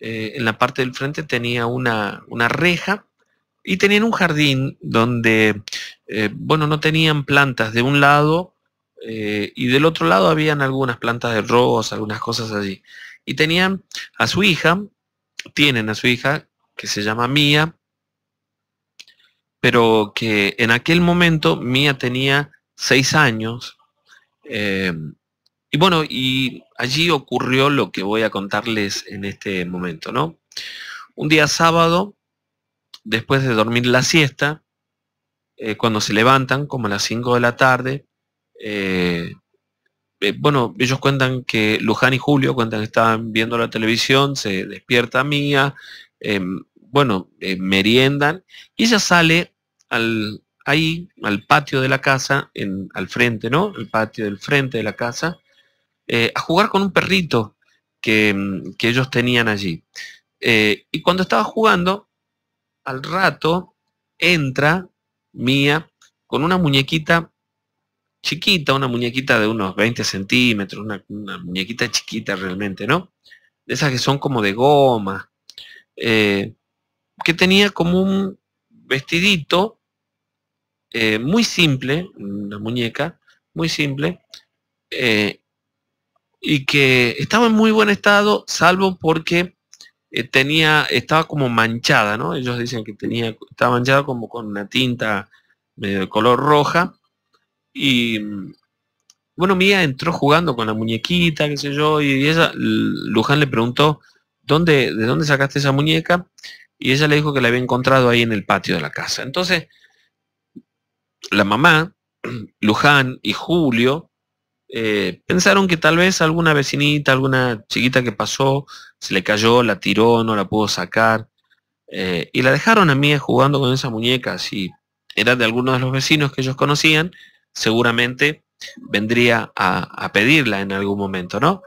eh, en la parte del frente tenía una, una reja y tenían un jardín donde, eh, bueno, no tenían plantas de un lado eh, y del otro lado habían algunas plantas de rosas, algunas cosas allí. Y tenían a su hija, tienen a su hija que se llama Mía, pero que en aquel momento Mía tenía seis años. Eh, y bueno, y allí ocurrió lo que voy a contarles en este momento, ¿no? Un día sábado, después de dormir la siesta, eh, cuando se levantan, como a las 5 de la tarde, eh, eh, bueno, ellos cuentan que Luján y Julio cuentan que estaban viendo la televisión, se despierta Mía, em, bueno, eh, meriendan, y ella sale al, ahí, al patio de la casa, al frente, ¿no? El patio del frente de la casa, eh, a jugar con un perrito que, em, que ellos tenían allí. y cuando estaba jugando, al rato entra Mía con una muñequita chiquita, una muñequita de unos 20 centímetros, una, muñequita chiquita realmente, ¿no? De esas que son como de goma, eh, que tenía como un vestidito eh, muy simple, una muñeca muy simple, eh, y que estaba en muy buen estado, salvo porque tenía, estaba como manchada, ¿no? Ellos dicen que tenía, estaba manchada como con una tinta de color roja, y bueno, Mía entró jugando con la muñequita, qué sé yo, y ella, Luján le preguntó, ¿dónde, ¿de dónde sacaste esa muñeca? Y ella le dijo que la había encontrado ahí en el patio de la casa. Entonces, la mamá, <clears throat> Luján y Julio, eh, pensaron que tal vez alguna vecinita, alguna chiquita que pasó, se le cayó, la tiró, no la pudo sacar. Eh, y la dejaron a Mía jugando con esa muñeca, si Era de alguno de los vecinos que ellos conocían seguramente vendría a, pedirla en algún momento, ¿no?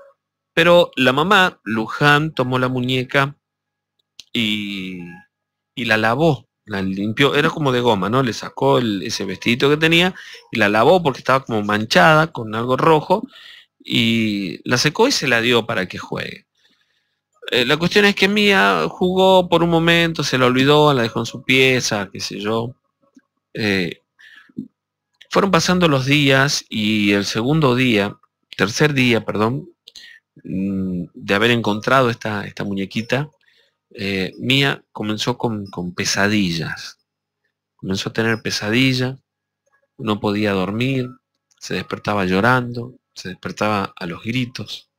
Pero la mamá, Luján, tomó la muñeca y, y, la lavó, la limpió, era como de goma, ¿no? Le sacó ese vestidito que tenía y la lavó porque estaba como manchada con algo rojo y la secó y se la dio para que juegue. Eh, la cuestión es que Mía jugó por un momento, se la olvidó, la dejó en su pieza, qué sé yo. Eh, fueron pasando los días y el segundo día, tercer día, perdón, mm, de haber encontrado esta, esta muñequita, eh, Mía comenzó con, pesadillas. Comenzó a tener pesadillas, no podía dormir, se despertaba llorando, se despertaba a los gritos.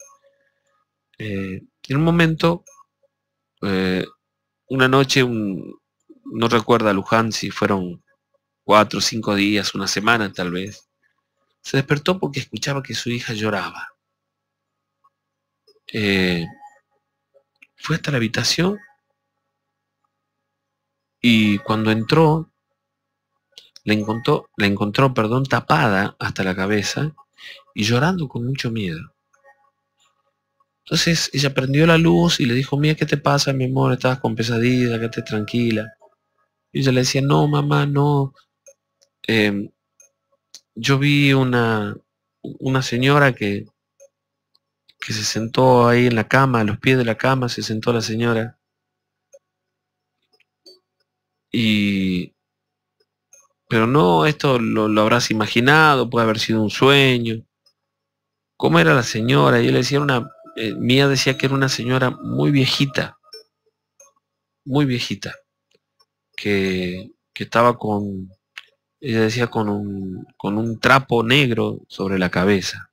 Eh, en un momento, eh, una noche, no recuerda Luján si fueron cuatro, cinco días, una semana tal vez, se despertó porque escuchaba que su hija lloraba. Eh, fue hasta la habitación y cuando entró, la encontró, le encontró perdón, tapada hasta la cabeza y llorando con mucho miedo. Entonces ella prendió la luz y le dijo, mira, ¿qué te pasa, mi amor? Estabas con pesadilla, te tranquila. Y ella le decía, no, mamá, no, Em, yo vi una, una señora que, que se sentó ahí en la cama, a los pies de la cama se sentó la señora. Y pero no, esto lo, habrás imaginado, puede haber sido un sueño. ¿Cómo era la señora? Yo le decía una, eh, Mía decía que era una señora muy viejita, muy viejita, que, que estaba con, ella decía, con un, trapo negro sobre la cabeza.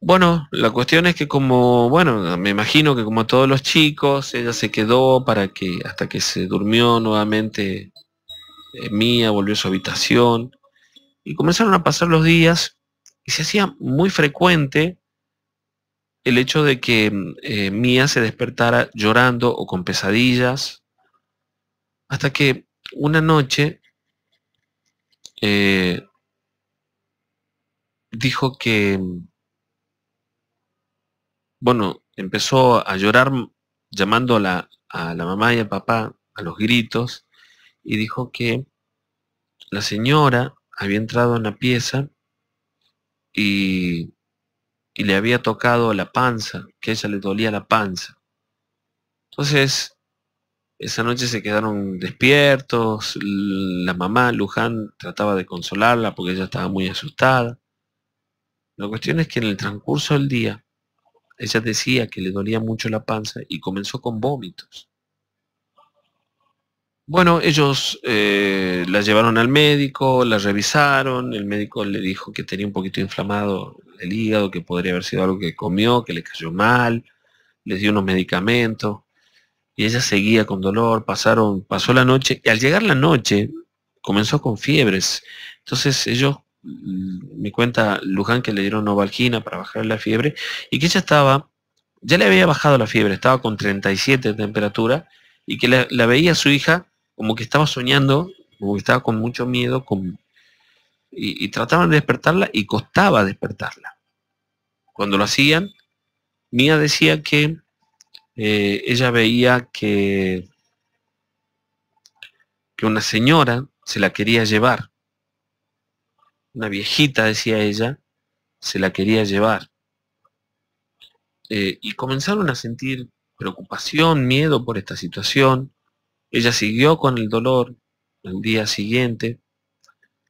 Bueno, la cuestión es que como, bueno, me imagino que como todos los chicos, ella se quedó para que hasta que se durmió nuevamente eh, Mía, volvió a su habitación y comenzaron a pasar los días y se hacía muy frecuente el hecho de que eh, Mía se despertara llorando o con pesadillas hasta que una noche eh, dijo que, bueno, empezó a llorar llamando a la, mamá y al papá a los gritos y dijo que la señora había entrado en la pieza y, y le había tocado la panza, que ella le dolía la panza. Entonces esa noche se quedaron despiertos, la mamá Luján trataba de consolarla porque ella estaba muy asustada. La cuestión es que en el transcurso del día, ella decía que le dolía mucho la panza y comenzó con vómitos. Bueno, ellos eh, la llevaron al médico, la revisaron, el médico le dijo que tenía un poquito inflamado el hígado, que podría haber sido algo que comió, que le cayó mal, les dio unos medicamentos ella seguía con dolor, pasaron, pasó la noche, y al llegar la noche comenzó con fiebres. Entonces ellos, mm, me cuenta Luján que le dieron Novalgina para bajar la fiebre, y que ella estaba, ya le había bajado la fiebre, estaba con 37 de temperatura, y que la, veía su hija como que estaba soñando, como que estaba con mucho miedo, con, y trataban de despertarla y costaba despertarla. Cuando lo hacían, Mía decía que eh, ella veía que, que una señora se la quería llevar. Una viejita, decía ella, se la quería llevar. Eh, y comenzaron a sentir preocupación, miedo por esta situación. Ella siguió con el dolor al día siguiente.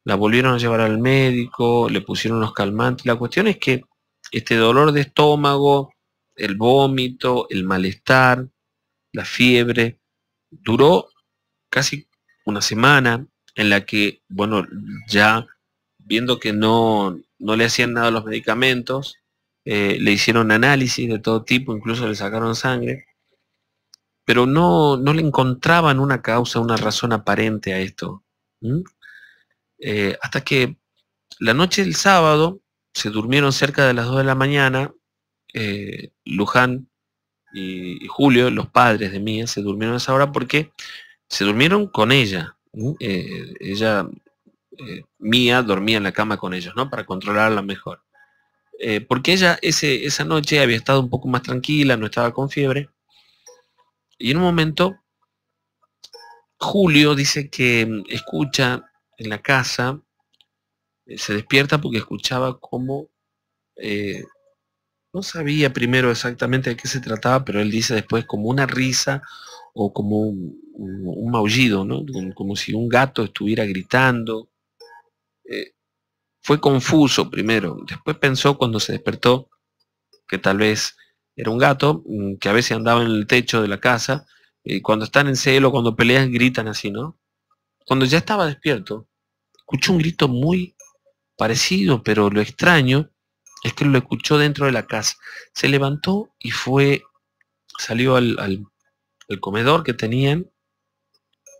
La volvieron a llevar al médico, le pusieron los calmantes. La cuestión es que este dolor de estómago, el vómito, el malestar, la fiebre. Duró casi una semana en la que, bueno, ya viendo que no, le hacían nada los medicamentos, eh, le hicieron análisis de todo tipo, incluso le sacaron sangre, pero no, le encontraban una causa, una razón aparente a esto. Eh, hasta que la noche del sábado se durmieron cerca de las 2 de la mañana eh, Luján y, Julio, los padres de Mía, se durmieron a esa hora porque se durmieron con ella. Eh, ella, eh, Mía, dormía en la cama con ellos, ¿no? Para controlarla mejor. porque ella esa noche había estado un poco más tranquila, no estaba con fiebre. Y en un momento, Julio dice que mm, escucha en la casa, se despierta porque escuchaba como no sabía primero exactamente de qué se trataba, pero él dice después como una risa o como un, maullido, ¿no? como si un gato estuviera gritando. Eh, fue confuso primero, después pensó cuando se despertó que tal vez era un gato mm, que a veces andaba en el techo de la casa y cuando están en celo, cuando pelean, gritan así, ¿no? Cuando ya estaba despierto, escuchó un grito muy parecido, pero lo extraño es que lo escuchó dentro de la casa. Se levantó y fue, salió al, comedor que tenían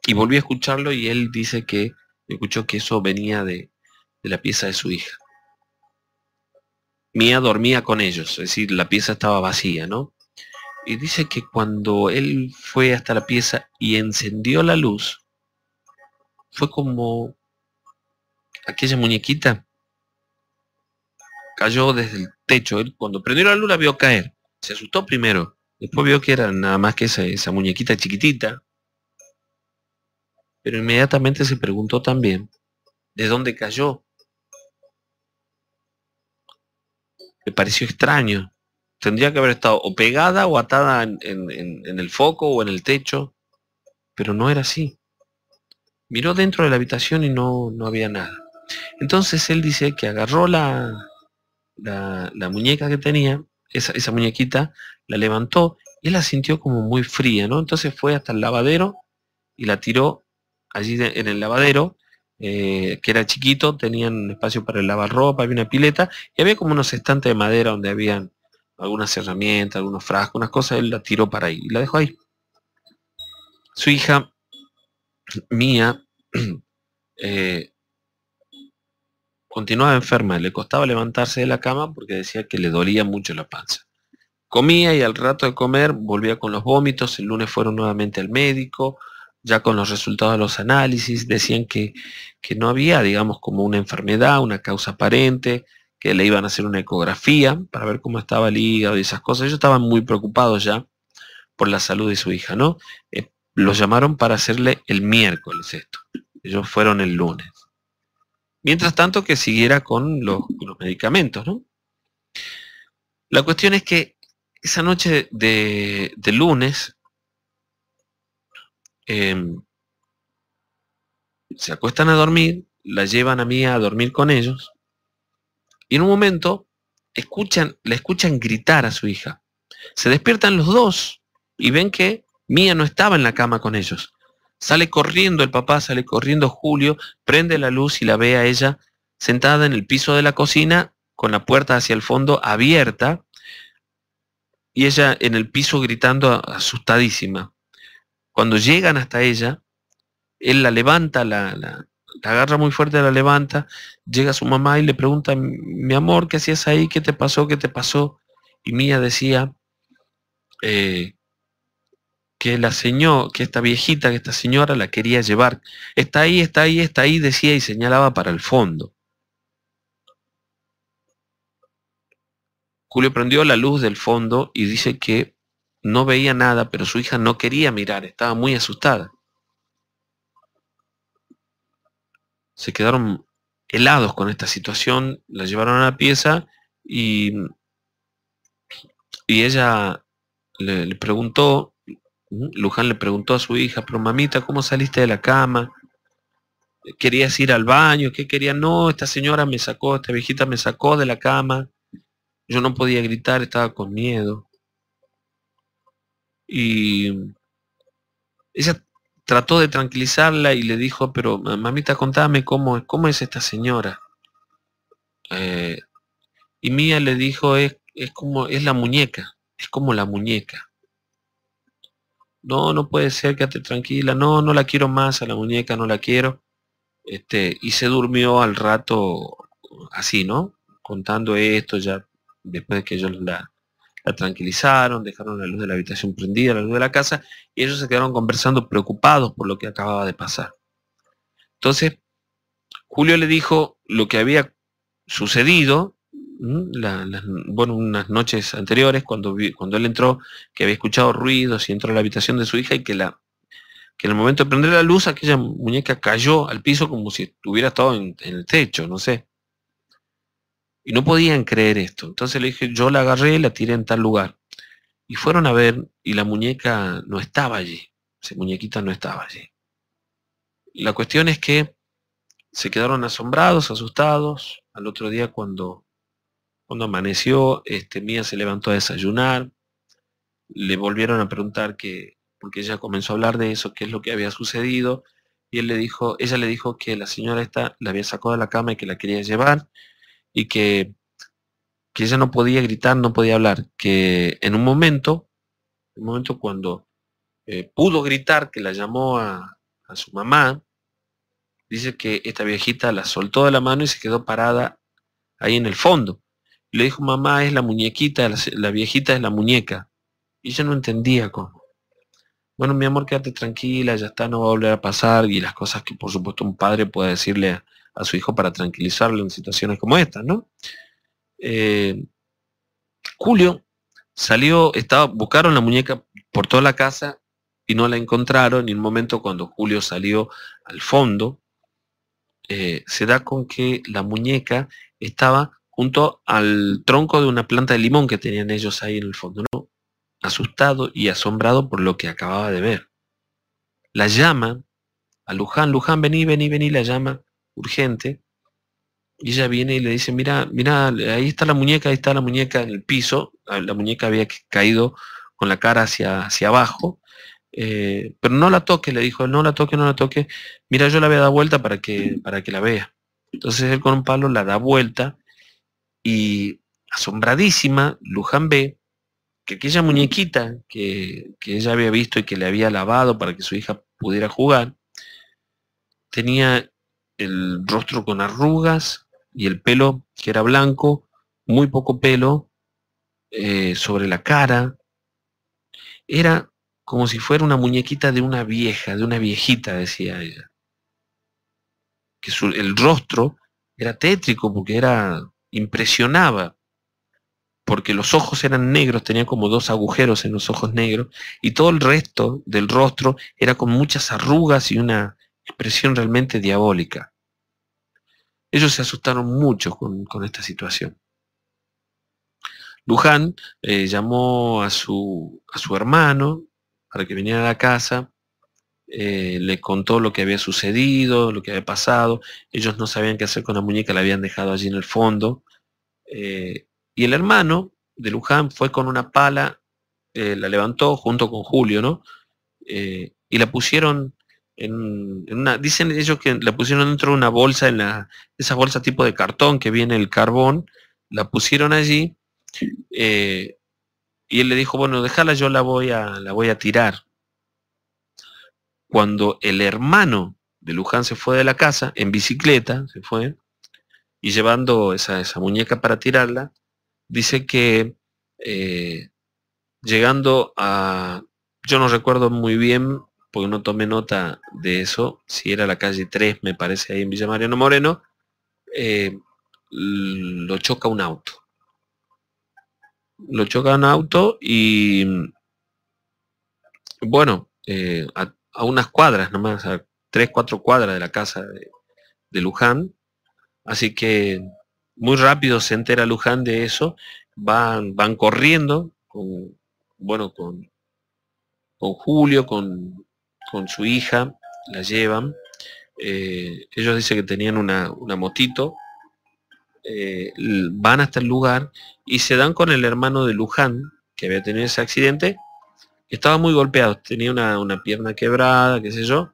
y volvió a escucharlo y él dice que escuchó que eso venía de, de la pieza de su hija. Mía dormía con ellos, es decir, la pieza estaba vacía, ¿no? Y dice que cuando él fue hasta la pieza y encendió la luz, fue como aquella muñequita cayó desde el techo. cuando prendió la luz la vio caer. Se asustó primero. Después vio que era nada más que esa, muñequita chiquitita. Pero inmediatamente se preguntó también de dónde cayó. Le pareció extraño. Tendría que haber estado o pegada o atada en, el foco o en el techo. Pero no era así. Miró dentro de la habitación y no había nada. Entonces él dice que agarró la, la, muñeca que tenía, esa, muñequita, la levantó y la sintió como muy fría, ¿no? Entonces fue hasta el lavadero y la tiró allí en el lavadero, eh, que era chiquito, tenían espacio para el lavarropa, había una pileta y había como unos estantes de madera donde habían algunas herramientas, algunos frascos, unas cosas, él la tiró para ahí y la dejó ahí. Su hija, mía, <clears throat> eh, Continuaba enferma, le costaba levantarse de la cama porque decía que le dolía mucho la panza. Comía y al rato de comer volvía con los vómitos, el lunes fueron nuevamente al médico, ya con los resultados de los análisis, decían que, no había, digamos, como una enfermedad, una causa aparente, que le iban a hacer una ecografía para ver cómo estaba el hígado y esas cosas. Ellos estaban muy preocupados ya por la salud de su hija, ¿no? Eh, los llamaron para hacerle el miércoles esto. Ellos fueron el lunes. Mientras tanto que siguiera con los, medicamentos, La cuestión es que esa noche de, lunes em, se acuestan a dormir, la llevan a Mía a dormir con ellos y en un momento escuchan, la escuchan gritar a su hija. Se despiertan los dos y ven que Mía no estaba en la cama con ellos, Sale corriendo el papá, sale corriendo Julio, prende la luz y la ve a ella sentada en el piso de la cocina con la puerta hacia el fondo abierta y ella en el piso gritando asustadísima. Cuando llegan hasta ella, él la levanta, la, la, agarra muy fuerte, la levanta, llega su mamá y le pregunta, mi amor, ¿qué hacías ahí? ¿Qué te pasó? ¿Qué te pasó? Y Mía decía, eh, que la señor, que esta viejita, que esta señora la quería llevar. Está ahí, está ahí, está ahí, decía y señalaba para el fondo. Julio prendió la luz del fondo y dice que no veía nada, pero su hija no quería mirar, estaba muy asustada. Se quedaron helados con esta situación, la llevaron a la pieza y, ella le preguntó Luján le preguntó a su hija, pero mamita, ¿cómo saliste de la cama? ¿Querías ir al baño? ¿Qué quería? No, esta señora me sacó, esta viejita me sacó de la cama. Yo no podía gritar, estaba con miedo. Y ella trató de tranquilizarla y le dijo, pero mamita, contame cómo, cómo es esta señora. Eh, y Mía le dijo, es, es como, es la muñeca, es como la muñeca no, no puede ser, quédate tranquila, no, no la quiero más, a la muñeca no la quiero. Este, y se durmió al rato así, ¿no? Contando esto, ya después que ellos la, la tranquilizaron, dejaron la luz de la habitación prendida, la luz de la casa, y ellos se quedaron conversando preocupados por lo que acababa de pasar. Entonces, Julio le dijo lo que había sucedido bueno, unas noches anteriores, cuando, cuando él entró, que había escuchado ruidos y entró a la habitación de su hija y que, la, que en el momento de prender la luz, aquella muñeca cayó al piso como si hubiera estado en, el techo, no sé. Y no podían creer esto. Entonces le dije, yo la agarré y la tiré en tal lugar. Y fueron a ver y la muñeca no estaba allí. Esa muñequita no estaba allí. La cuestión es que se quedaron asombrados, asustados. Al otro día cuando cuando amaneció, este, Mía se levantó a desayunar, le volvieron a preguntar que, porque ella comenzó a hablar de eso, qué es lo que había sucedido, y él le dijo, ella le dijo que la señora esta la había sacado de la cama y que la quería llevar, y que, que ella no podía gritar, no podía hablar, que en un momento, en un momento cuando eh, pudo gritar, que la llamó a, a su mamá, dice que esta viejita la soltó de la mano y se quedó parada ahí en el fondo. Le dijo, mamá, es la muñequita, la, viejita es la muñeca. Y ella no entendía cómo. Bueno, mi amor, quédate tranquila, ya está, no va a volver a pasar. Y las cosas que, por supuesto, un padre puede decirle a, su hijo para tranquilizarlo en situaciones como esta, ¿no? Eh, Julio salió, estaba, buscaron la muñeca por toda la casa y no la encontraron. Y en un momento cuando Julio salió al fondo, eh, se da con que la muñeca estaba junto al tronco de una planta de limón que tenían ellos ahí en el fondo, ¿no? asustado y asombrado por lo que acababa de ver. La llama a Luján, Luján, vení, vení, vení, la llama urgente. Y ella viene y le dice, mira, mira, ahí está la muñeca, ahí está la muñeca en el piso. Ah, la, muñeca había caído con la cara hacia, hacia abajo. Eh, pero no la toque, le dijo, no la toque, no la toque. Mira, yo la voy a vuelta para que, para que la vea. Entonces él con un palo la da vuelta y asombradísima, Luján ve que aquella muñequita que, ella había visto y que le había lavado para que su hija pudiera jugar, tenía el rostro con arrugas y el pelo que era blanco, muy poco pelo eh, sobre la cara. Era como si fuera una muñequita de una vieja, de una viejita, decía ella. Que su, el rostro era tétrico porque era impresionaba porque los ojos eran negros, tenía como dos agujeros en los ojos negros, y todo el resto del rostro era con muchas arrugas y una expresión realmente diabólica. Ellos se asustaron mucho con, esta situación. Luján eh, llamó su, a su hermano para que viniera a la casa eh, le contó lo que había sucedido, lo que había pasado, ellos no sabían qué hacer con la muñeca, la habían dejado allí en el fondo, eh, y el hermano de Luján fue con una pala, eh, la levantó junto con Julio, ¿no? y la pusieron en, una, dicen ellos que la pusieron dentro de una bolsa, en esa bolsa tipo de cartón que viene el carbón, la pusieron allí, y él le dijo, bueno, déjala, yo la voy a, la voy a tirar cuando el hermano de Luján se fue de la casa, en bicicleta se fue, y llevando esa, muñeca para tirarla, dice que eh, llegando a, yo no recuerdo muy bien, porque no tomé nota de eso, si era la calle 3, me parece, ahí en Villa Mariano Moreno, eh, lo choca un auto. Lo choca un auto y, bueno, eh, a unas cuadras nomás, a tres, cuatro cuadras de la casa de, Luján. Así que muy rápido se entera Luján de eso, van, van corriendo con, bueno, con, con Julio, con, con su hija, la llevan. Eh, ellos dicen que tenían una, motito, eh, van hasta el lugar y se dan con el hermano de Luján, que había tenido ese accidente, estaba muy golpeado, tenía una, pierna quebrada, qué sé yo.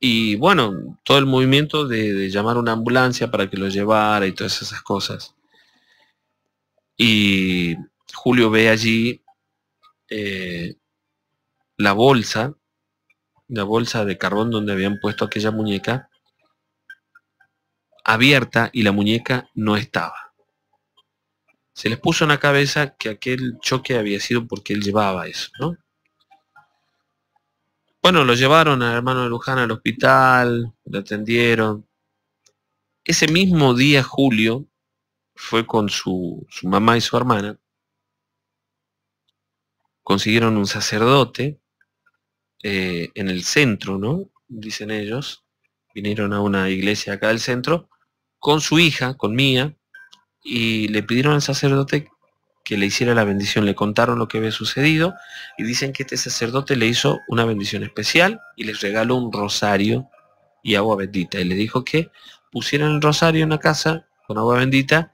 Y bueno, todo el movimiento de, de, llamar una ambulancia para que lo llevara y todas esas cosas. Y Julio ve allí eh, la bolsa, la bolsa de carbón donde habían puesto aquella muñeca, abierta y la muñeca no estaba. Se les puso en la cabeza que aquel choque había sido porque él llevaba eso, ¿no? Bueno, lo llevaron al hermano de Luján al hospital, lo atendieron. Ese mismo día, Julio fue con su, mamá y su hermana. Consiguieron un sacerdote eh, en el centro, ¿no? Dicen ellos. Vinieron a una iglesia acá del centro con su hija, con Mía, y le pidieron al sacerdote que le hiciera la bendición, le contaron lo que había sucedido y dicen que este sacerdote le hizo una bendición especial y les regaló un rosario y agua bendita y le dijo que pusieran el rosario en la casa con agua bendita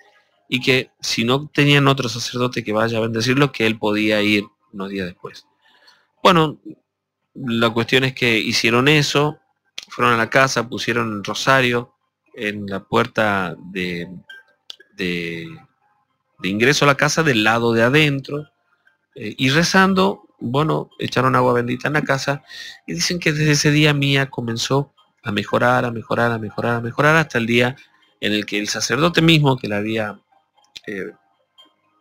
y que si no tenían otro sacerdote que vaya a bendecirlo, que él podía ir unos días después. Bueno, la cuestión es que hicieron eso, fueron a la casa, pusieron el rosario en la puerta de, de, ingreso a la casa del lado de adentro. Eh, y rezando, bueno, echaron agua bendita en la casa y dicen que desde ese día mía comenzó a mejorar, a mejorar, a mejorar, a mejorar hasta el día en el que el sacerdote mismo que le había, eh,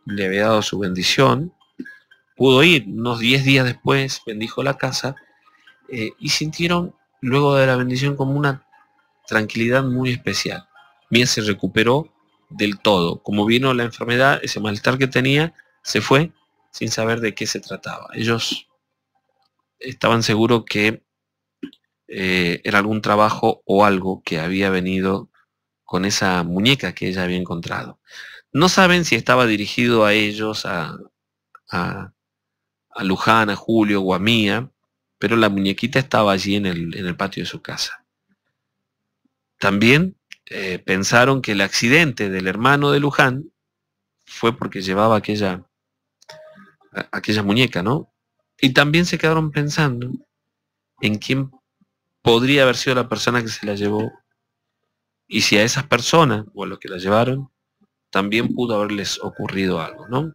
le había dado su bendición, pudo ir unos 10 días después, bendijo la casa eh, y sintieron luego de la bendición como una tranquilidad muy especial. Mía se recuperó del todo. Como vino la enfermedad, ese malestar que tenía, se fue sin saber de qué se trataba. Ellos estaban seguros que eh, era algún trabajo o algo que había venido con esa muñeca que ella había encontrado. No saben si estaba dirigido a ellos, a, a, Luján, a Julio o a Mía, pero la muñequita estaba allí en el patio de su casa. También eh, pensaron que el accidente del hermano de Luján fue porque llevaba aquella, aquella muñeca, ¿no? Y también se quedaron pensando en quién podría haber sido la persona que se la llevó y si a esas personas o a los que la llevaron también pudo haberles ocurrido algo, ¿no?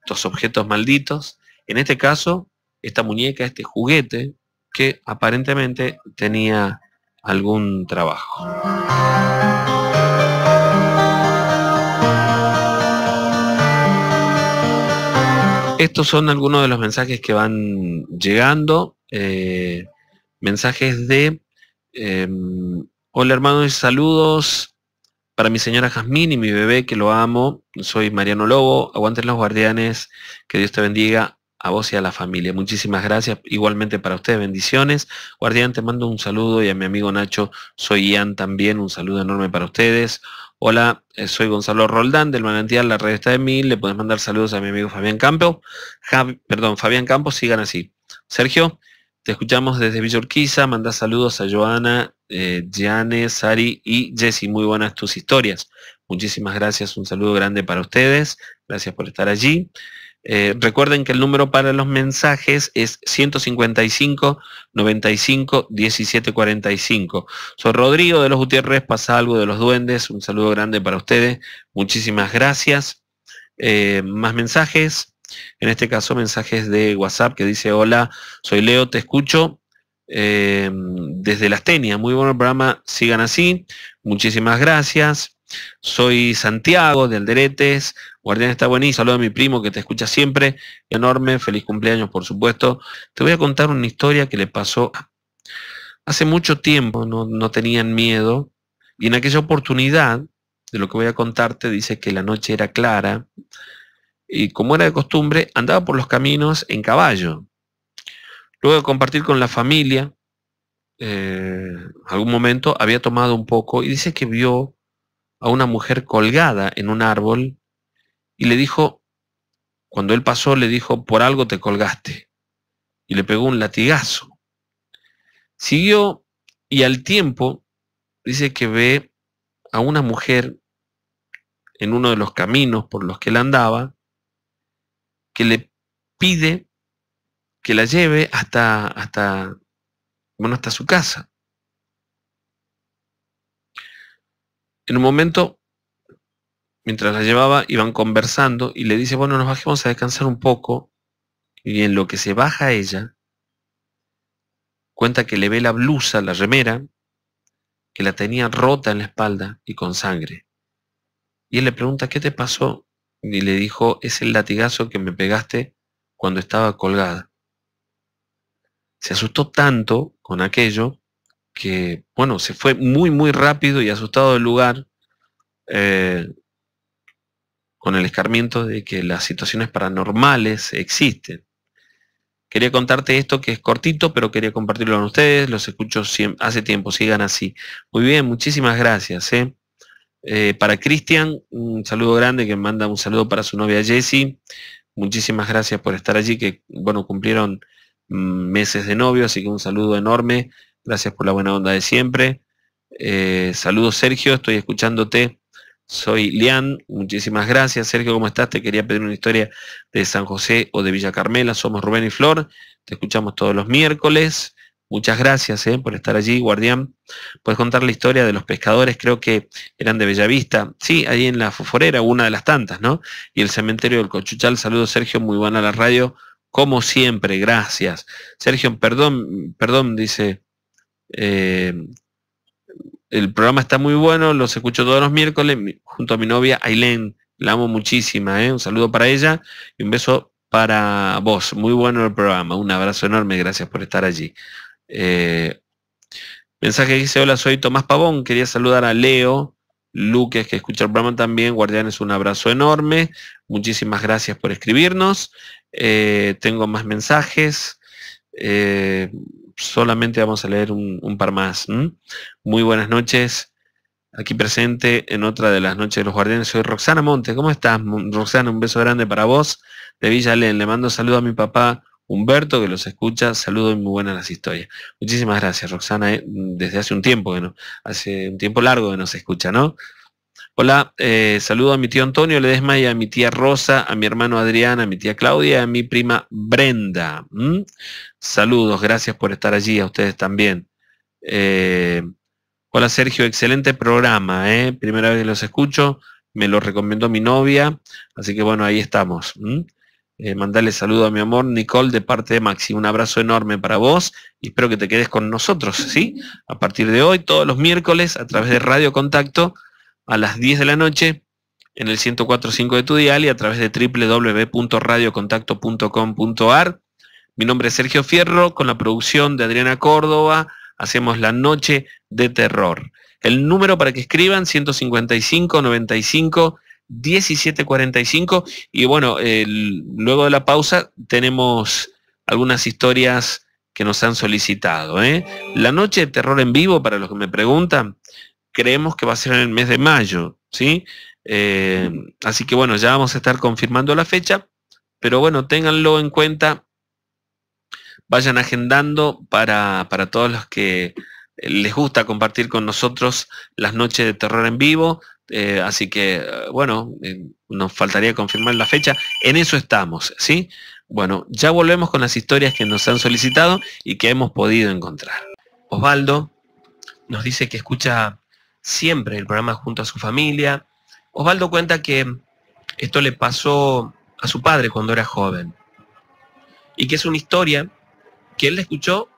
Estos objetos malditos, en este caso, esta muñeca, este juguete, que aparentemente tenía algún trabajo. estos son algunos de los mensajes que van llegando. Eh, mensajes de, em, hola hermanos, saludos para mi señora Jazmín y mi bebé que lo amo. Soy Mariano Lobo, aguanten los guardianes, que Dios te bendiga a vos y a la familia. Muchísimas gracias. Igualmente para ustedes, bendiciones. Guardián, te mando un saludo y a mi amigo Nacho, soy Ian también, un saludo enorme para ustedes. Hola, eh, soy Gonzalo Roldán del Manantial La Red está de mil, Le puedes mandar saludos a mi amigo Fabián Campos. perdón, Fabián Campos, sigan así. Sergio, te escuchamos desde Villorquiza. Manda saludos a Joana, eh, Sari y Jessy. Muy buenas tus historias. Muchísimas gracias. Un saludo grande para ustedes. Gracias por estar allí. Eh, recuerden que el número para los mensajes es 155 95 17 45. Soy Rodrigo de los Gutiérrez, pasa algo de los duendes, un saludo grande para ustedes, muchísimas gracias. Eh, más mensajes, en este caso mensajes de WhatsApp que dice, hola, soy Leo, te escucho. Eh, desde Las Tenias, muy bueno el programa, sigan así, muchísimas gracias. Soy Santiago de Alderetes, Guardián está buenísimo, saludo a mi primo que te escucha siempre, enorme, feliz cumpleaños por supuesto. Te voy a contar una historia que le pasó hace mucho tiempo, no, tenían miedo, y en aquella oportunidad de lo que voy a contarte dice que la noche era clara, y como era de costumbre, andaba por los caminos en caballo. Luego de compartir con la familia, eh, algún momento había tomado un poco y dice que vio a una mujer colgada en un árbol y le dijo, cuando él pasó, le dijo, por algo te colgaste. Y le pegó un latigazo. Siguió y al tiempo dice que ve a una mujer en uno de los caminos por los que él andaba, que le pide que la lleve hasta, hasta, bueno, hasta su casa. En un momento, mientras la llevaba, iban conversando y le dice, bueno, nos bajemos a descansar un poco. Y en lo que se baja ella, cuenta que le ve la blusa, la remera, que la tenía rota en la espalda y con sangre. Y él le pregunta, ¿qué te pasó? Y le dijo, es el latigazo que me pegaste cuando estaba colgada. Se asustó tanto con aquello que, bueno, se fue muy, muy rápido y asustado del lugar, eh, con el escarmiento de que las situaciones paranormales existen. Quería contarte esto que es cortito, pero quería compartirlo con ustedes. Los escucho hace tiempo, sigan así. Muy bien, muchísimas gracias. ¿eh? Eh, para Cristian, un saludo grande que manda un saludo para su novia Jessie. Muchísimas gracias por estar allí, que bueno, cumplieron mm, meses de novio, así que un saludo enorme Gracias por la buena onda de siempre. Eh, saludos Sergio, estoy escuchándote. Soy Lian, muchísimas gracias. Sergio, ¿cómo estás? Te quería pedir una historia de San José o de Villa Carmela. Somos Rubén y Flor, te escuchamos todos los miércoles. Muchas gracias eh, por estar allí, guardián. Puedes contar la historia de los pescadores, creo que eran de Bellavista. Sí, ahí en la Foforera, una de las tantas, ¿no? Y el cementerio del Cochuchal. Saludos, Sergio, muy buena la radio. Como siempre, gracias. Sergio, perdón, perdón, dice eh, el programa está muy bueno, los escucho todos los miércoles junto a mi novia Ailén. La amo muchísima, eh, un saludo para ella y un beso para vos. Muy bueno el programa, un abrazo enorme, gracias por estar allí. Eh, mensaje dice, hola, soy Tomás Pavón, quería saludar a Leo. Lucas que escucha el programa también, Guardianes, un abrazo enorme. Muchísimas gracias por escribirnos. tengo más mensajes solamente vamos a leer un, par más. Muy buenas noches. Aquí presente en otra de las noches de los guardianes, soy Roxana Monte. ¿Cómo estás, Roxana? Un beso grande para vos de Villa Le mando saludo a mi papá Humberto, que los escucha. Saludo y muy buenas las historias. Muchísimas gracias, Roxana. Eh, desde hace un tiempo, que no, hace un tiempo largo que nos escucha, ¿no? Hola, eh, saludo a mi tío Antonio le y a mi tía Rosa, a mi hermano Adrián, a mi tía Claudia a mi prima Brenda. Saludos, gracias por estar allí, a ustedes también. Eh, hola Sergio, excelente programa, ¿eh? primera vez que los escucho, me lo recomendó mi novia, así que bueno, ahí estamos. mandarle saludo a mi amor Nicole de parte de Maxi. Un abrazo enorme para vos y espero que te quedes con nosotros, ¿sí? A partir de hoy, todos los miércoles, a través de Radio Contacto, a las 10 de la noche en el 104.5 de tu dial y a través de www.radiocontacto.com.ar. Mi nombre es Sergio Fierro, con la producción de Adriana Córdoba hacemos la noche de terror. El número para que escriban 155 95 1745 y bueno, luego de la pausa tenemos algunas historias que nos han solicitado. ¿eh? La noche de terror en vivo, para los que me preguntan, creemos que va a ser en el mes de mayo, ¿sí? Eh, así que bueno, ya vamos a estar confirmando la fecha, pero bueno, ténganlo en cuenta, vayan agendando para, todos los que eh, les gusta compartir con nosotros las noches de terror en vivo, eh, así que bueno, nos faltaría confirmar la fecha, en eso estamos, ¿sí? Bueno, ya volvemos con las historias que nos han solicitado y que hemos podido encontrar. Osvaldo nos dice que escucha siempre el programa junto a su familia. Osvaldo cuenta que esto le pasó a su padre cuando era joven y que es una historia que él escuchó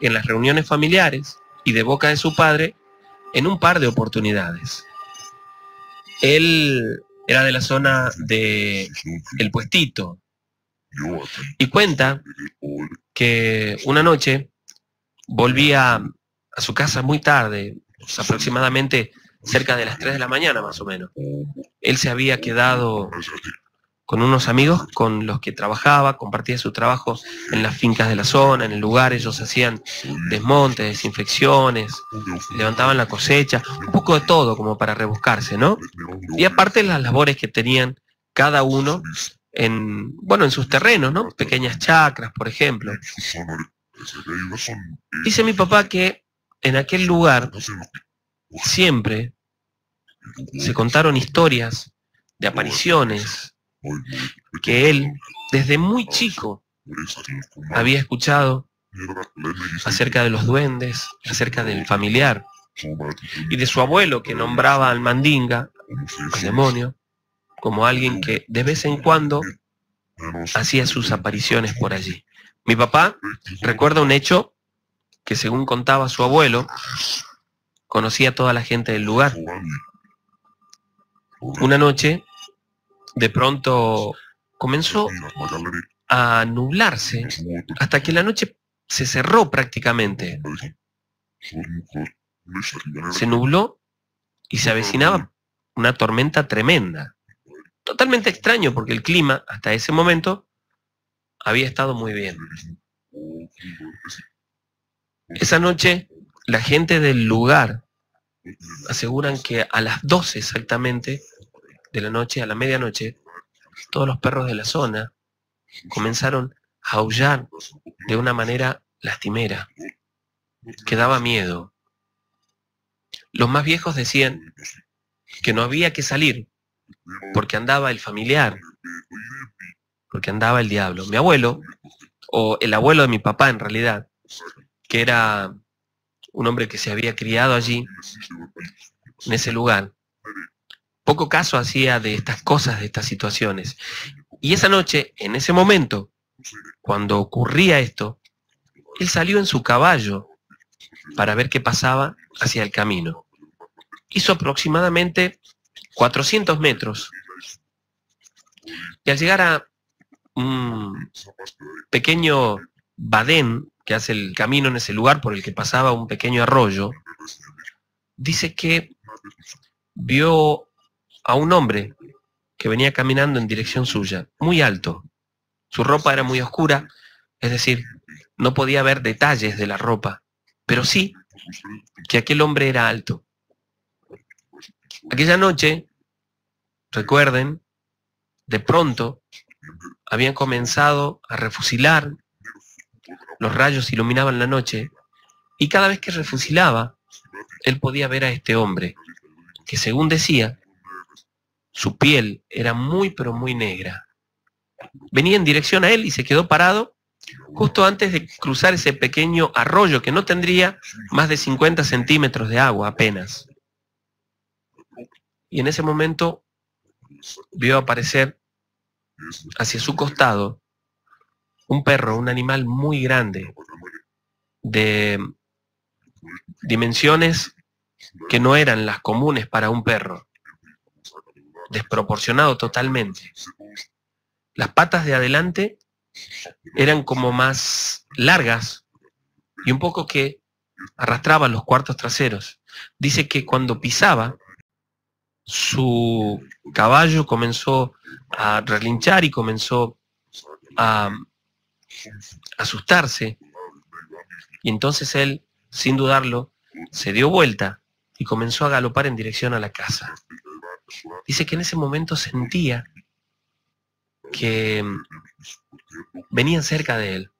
en las reuniones familiares y de boca de su padre en un par de oportunidades. Él era de la zona de El Puestito y cuenta que una noche volvía a su casa muy tarde, pues, aproximadamente cerca de las 3 de la mañana más o menos. Él se había quedado con unos amigos con los que trabajaba, compartía su trabajo en las fincas de la zona, en el lugar, ellos hacían desmontes, desinfecciones, levantaban la cosecha, un poco de todo como para rebuscarse, ¿no? Y aparte las labores que tenían cada uno en, bueno, en sus terrenos, ¿no? Pequeñas chacras, por ejemplo. Dice mi papá que en aquel lugar siempre se contaron historias de apariciones que él desde muy chico había escuchado acerca de los duendes, acerca del familiar y de su abuelo que nombraba al mandinga, al demonio, como alguien que de vez en cuando hacía sus apariciones por allí. Mi papá recuerda un hecho que según contaba su abuelo, conocía a toda la gente del lugar. Una noche, de pronto comenzó a nublarse hasta que la noche se cerró prácticamente. Se nubló y se avecinaba una tormenta tremenda. Totalmente extraño porque el clima hasta ese momento había estado muy bien. Esa noche, la gente del lugar aseguran que a las 12 exactamente de la noche, a la medianoche, todos los perros de la zona comenzaron a aullar de una manera lastimera, que daba miedo. Los más viejos decían que no había que salir porque andaba el familiar, porque andaba el diablo. Mi abuelo, o el abuelo de mi papá en realidad, que era un hombre que se había criado allí, en ese lugar. Poco caso hacía de estas cosas, de estas situaciones. Y esa noche, en ese momento, cuando ocurría esto, él salió en su caballo para ver qué pasaba hacia el camino. Hizo aproximadamente 400 metros. Y al llegar a un pequeño badén que hace el camino en ese lugar por el que pasaba un pequeño arroyo, dice que vio a un hombre que venía caminando en dirección suya, muy alto. Su ropa era muy oscura, es decir, no podía ver detalles de la ropa, pero sí que aquel hombre era alto. Aquella noche, recuerden, de pronto habían comenzado a refusilar los rayos iluminaban la noche, y cada vez que refusilaba, él podía ver a este hombre, que según decía, su piel era muy pero muy negra. Venía en dirección a él y se quedó parado justo antes de cruzar ese pequeño arroyo que no tendría más de 50 centímetros de agua apenas. Y en ese momento vio aparecer hacia su costado un perro, un animal muy grande, pues, de dimensiones que no eran las comunes para un perro, desproporcionado totalmente. Las patas de adelante eran como más largas y un poco que arrastraban los cuartos traseros. Dice que cuando pisaba, su caballo comenzó a relinchar y comenzó a asustarse. Y entonces él, sin dudarlo, se dio vuelta y comenzó a galopar en dirección a la casa. Dice que en ese momento sentía que mm, venían cerca de él.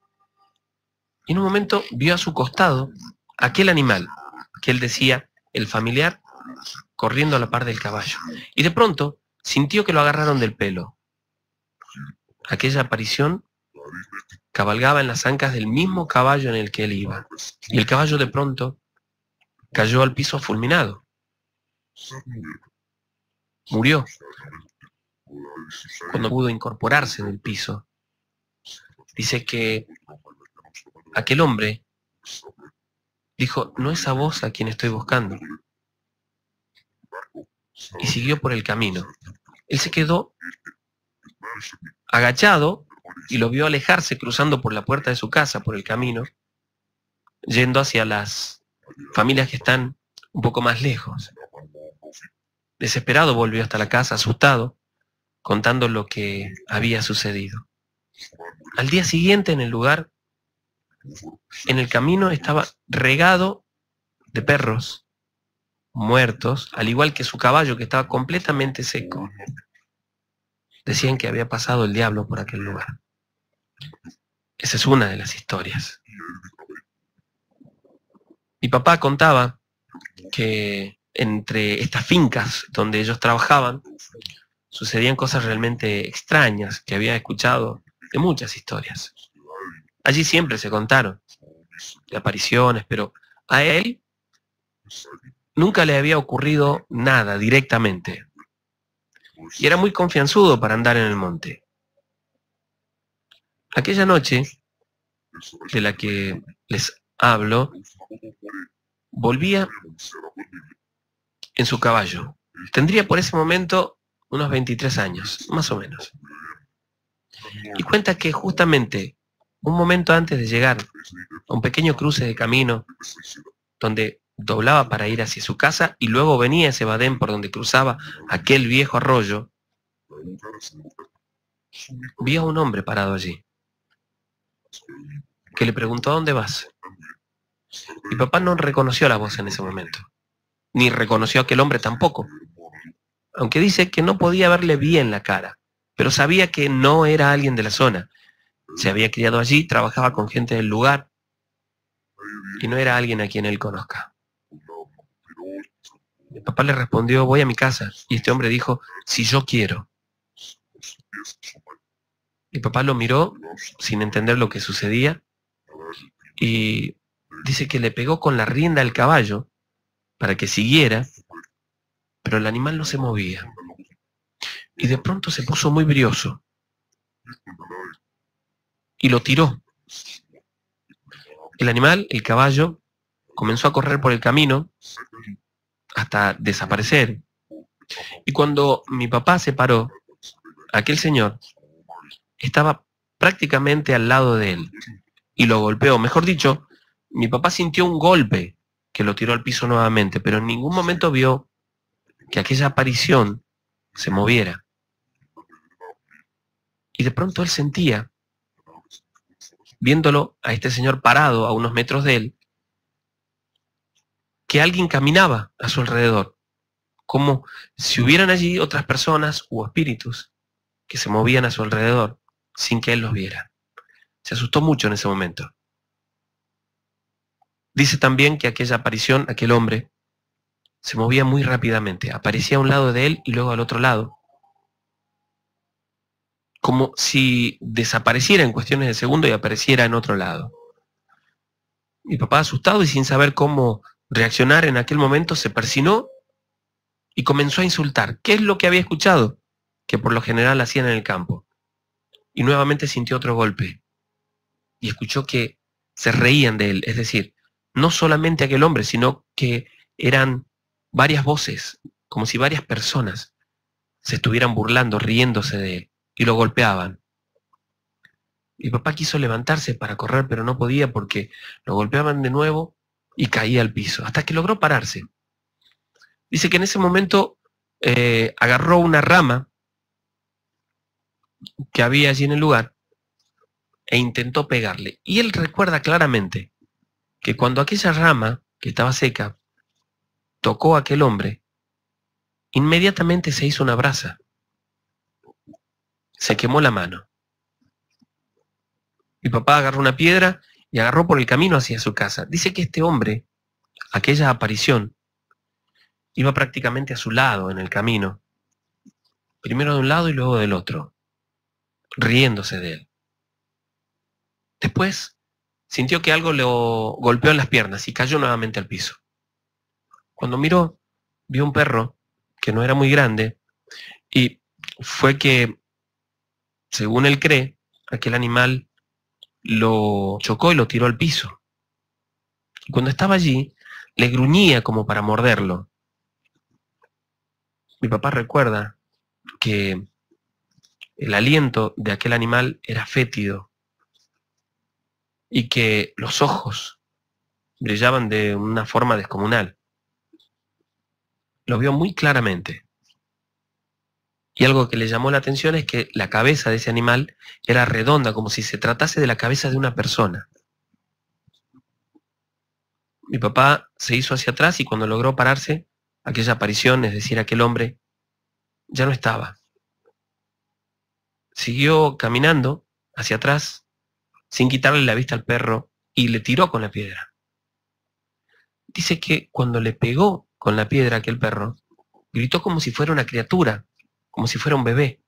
Y en un momento vio a su costado aquel animal que él decía el familiar corriendo a la par del caballo. Y de pronto sintió que lo agarraron del pelo. Aquella aparición cabalgaba en las ancas del mismo caballo en el que él iba, y el caballo de pronto cayó al piso fulminado. Murió cuando pudo incorporarse en el piso. Dice que aquel hombre dijo, no es a vos a quien estoy buscando. Y siguió por el camino. Él se quedó agachado y lo vio alejarse cruzando por la puerta de su casa, por el camino, yendo hacia las familias que están un poco más lejos. Desesperado volvió hasta la casa, asustado, contando lo que había sucedido. Al día siguiente en el lugar, en el camino estaba regado de perros muertos, al igual que su caballo que estaba completamente seco. Decían que había pasado el diablo por aquel lugar. Esa es una de las historias. Mi papá contaba que entre estas fincas donde ellos trabajaban sucedían cosas realmente extrañas que había escuchado de muchas historias. Allí siempre se contaron de apariciones, pero a él nunca le había ocurrido nada directamente. Y era muy confianzudo para andar en el monte. Aquella noche de la que les hablo, volvía en su caballo. Tendría por ese momento unos 23 años, más o menos. Y cuenta que justamente un momento antes de llegar a un pequeño cruce de camino donde doblaba para ir hacia su casa y luego venía ese badén por donde cruzaba aquel viejo arroyo, vio a un hombre parado allí que le preguntó a dónde vas. Mi papá no reconoció la voz en ese momento, ni reconoció a aquel hombre tampoco, aunque dice que no podía verle bien la cara, pero sabía que no era alguien de la zona. Se había criado allí, trabajaba con gente del lugar y no era alguien a quien él conozca. Mi papá le respondió, voy a mi casa. Y este hombre dijo, si yo quiero mi papá lo miró sin entender lo que sucedía y dice que le pegó con la rienda al caballo para que siguiera, pero el animal no se movía. Y de pronto se puso muy brioso y lo tiró. El animal, el caballo, comenzó a correr por el camino hasta desaparecer. Y cuando mi papá se paró, aquel señor estaba prácticamente al lado de él y lo golpeó. Mejor dicho, mi papá sintió un golpe que lo tiró al piso nuevamente, pero en ningún momento vio que aquella aparición se moviera. Y de pronto él sentía, viéndolo a este señor parado a unos metros de él, que alguien caminaba a su alrededor, como si hubieran allí otras personas u espíritus que se movían a su alrededor sin que él los viera. Se asustó mucho en ese momento. Dice también que aquella aparición, aquel hombre, se movía muy rápidamente. Aparecía a un lado de él y luego al otro lado. Como si desapareciera en cuestiones de segundo y apareciera en otro lado. Mi papá asustado y sin saber cómo reaccionar en aquel momento se persinó y comenzó a insultar. ¿Qué es lo que había escuchado? Que por lo general hacían en el campo y nuevamente sintió otro golpe y escuchó que se reían de él, es decir, no solamente aquel hombre, sino que eran varias voces, como si varias personas se estuvieran burlando, riéndose de él, y lo golpeaban. Y papá quiso levantarse para correr, pero no podía porque lo golpeaban de nuevo y caía al piso, hasta que logró pararse. Dice que en ese momento eh, agarró una rama que había allí en el lugar e intentó pegarle. Y él recuerda claramente que cuando aquella rama que estaba seca tocó a aquel hombre, inmediatamente se hizo una brasa. Se quemó la mano. Mi papá agarró una piedra y agarró por el camino hacia su casa. Dice que este hombre, aquella aparición, iba prácticamente a su lado en el camino. Primero de un lado y luego del otro riéndose de él. Después sintió que algo lo golpeó en las piernas y cayó nuevamente al piso. Cuando miró, vio un perro que no era muy grande y fue que, según él cree, aquel animal lo chocó y lo tiró al piso. Y cuando estaba allí, le gruñía como para morderlo. Mi papá recuerda que el aliento de aquel animal era fétido y que los ojos brillaban de una forma descomunal. Lo vio muy claramente. Y algo que le llamó la atención es que la cabeza de ese animal era redonda, como si se tratase de la cabeza de una persona. Mi papá se hizo hacia atrás y cuando logró pararse, aquella aparición, es decir, aquel hombre, ya no estaba siguió caminando hacia atrás sin quitarle la vista al perro y le tiró con la piedra. Dice que cuando le pegó con la piedra aquel perro, gritó como si fuera una criatura, como si fuera un bebé.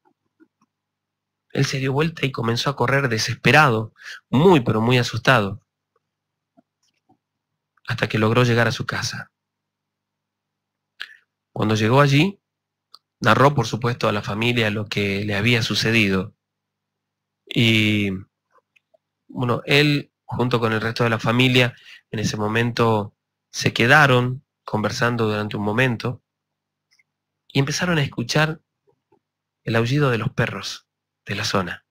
Él se dio vuelta y comenzó a correr desesperado, muy pero muy asustado, hasta que logró llegar a su casa. Cuando llegó allí, Narró, por supuesto, a la familia lo que le había sucedido. Y bueno, él, junto con el resto de la familia, en ese momento se quedaron conversando durante un momento y empezaron a escuchar el aullido de los perros de la zona.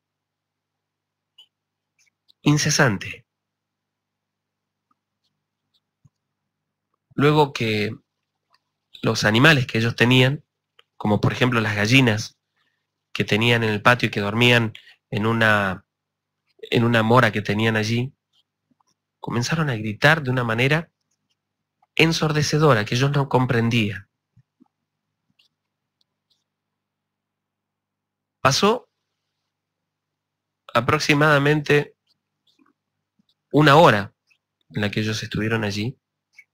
Incesante. Luego que los animales que ellos tenían como por ejemplo las gallinas que tenían en el patio y que dormían en una, en una mora que tenían allí, comenzaron a gritar de una manera ensordecedora que yo no comprendía. Pasó aproximadamente una hora en la que ellos estuvieron allí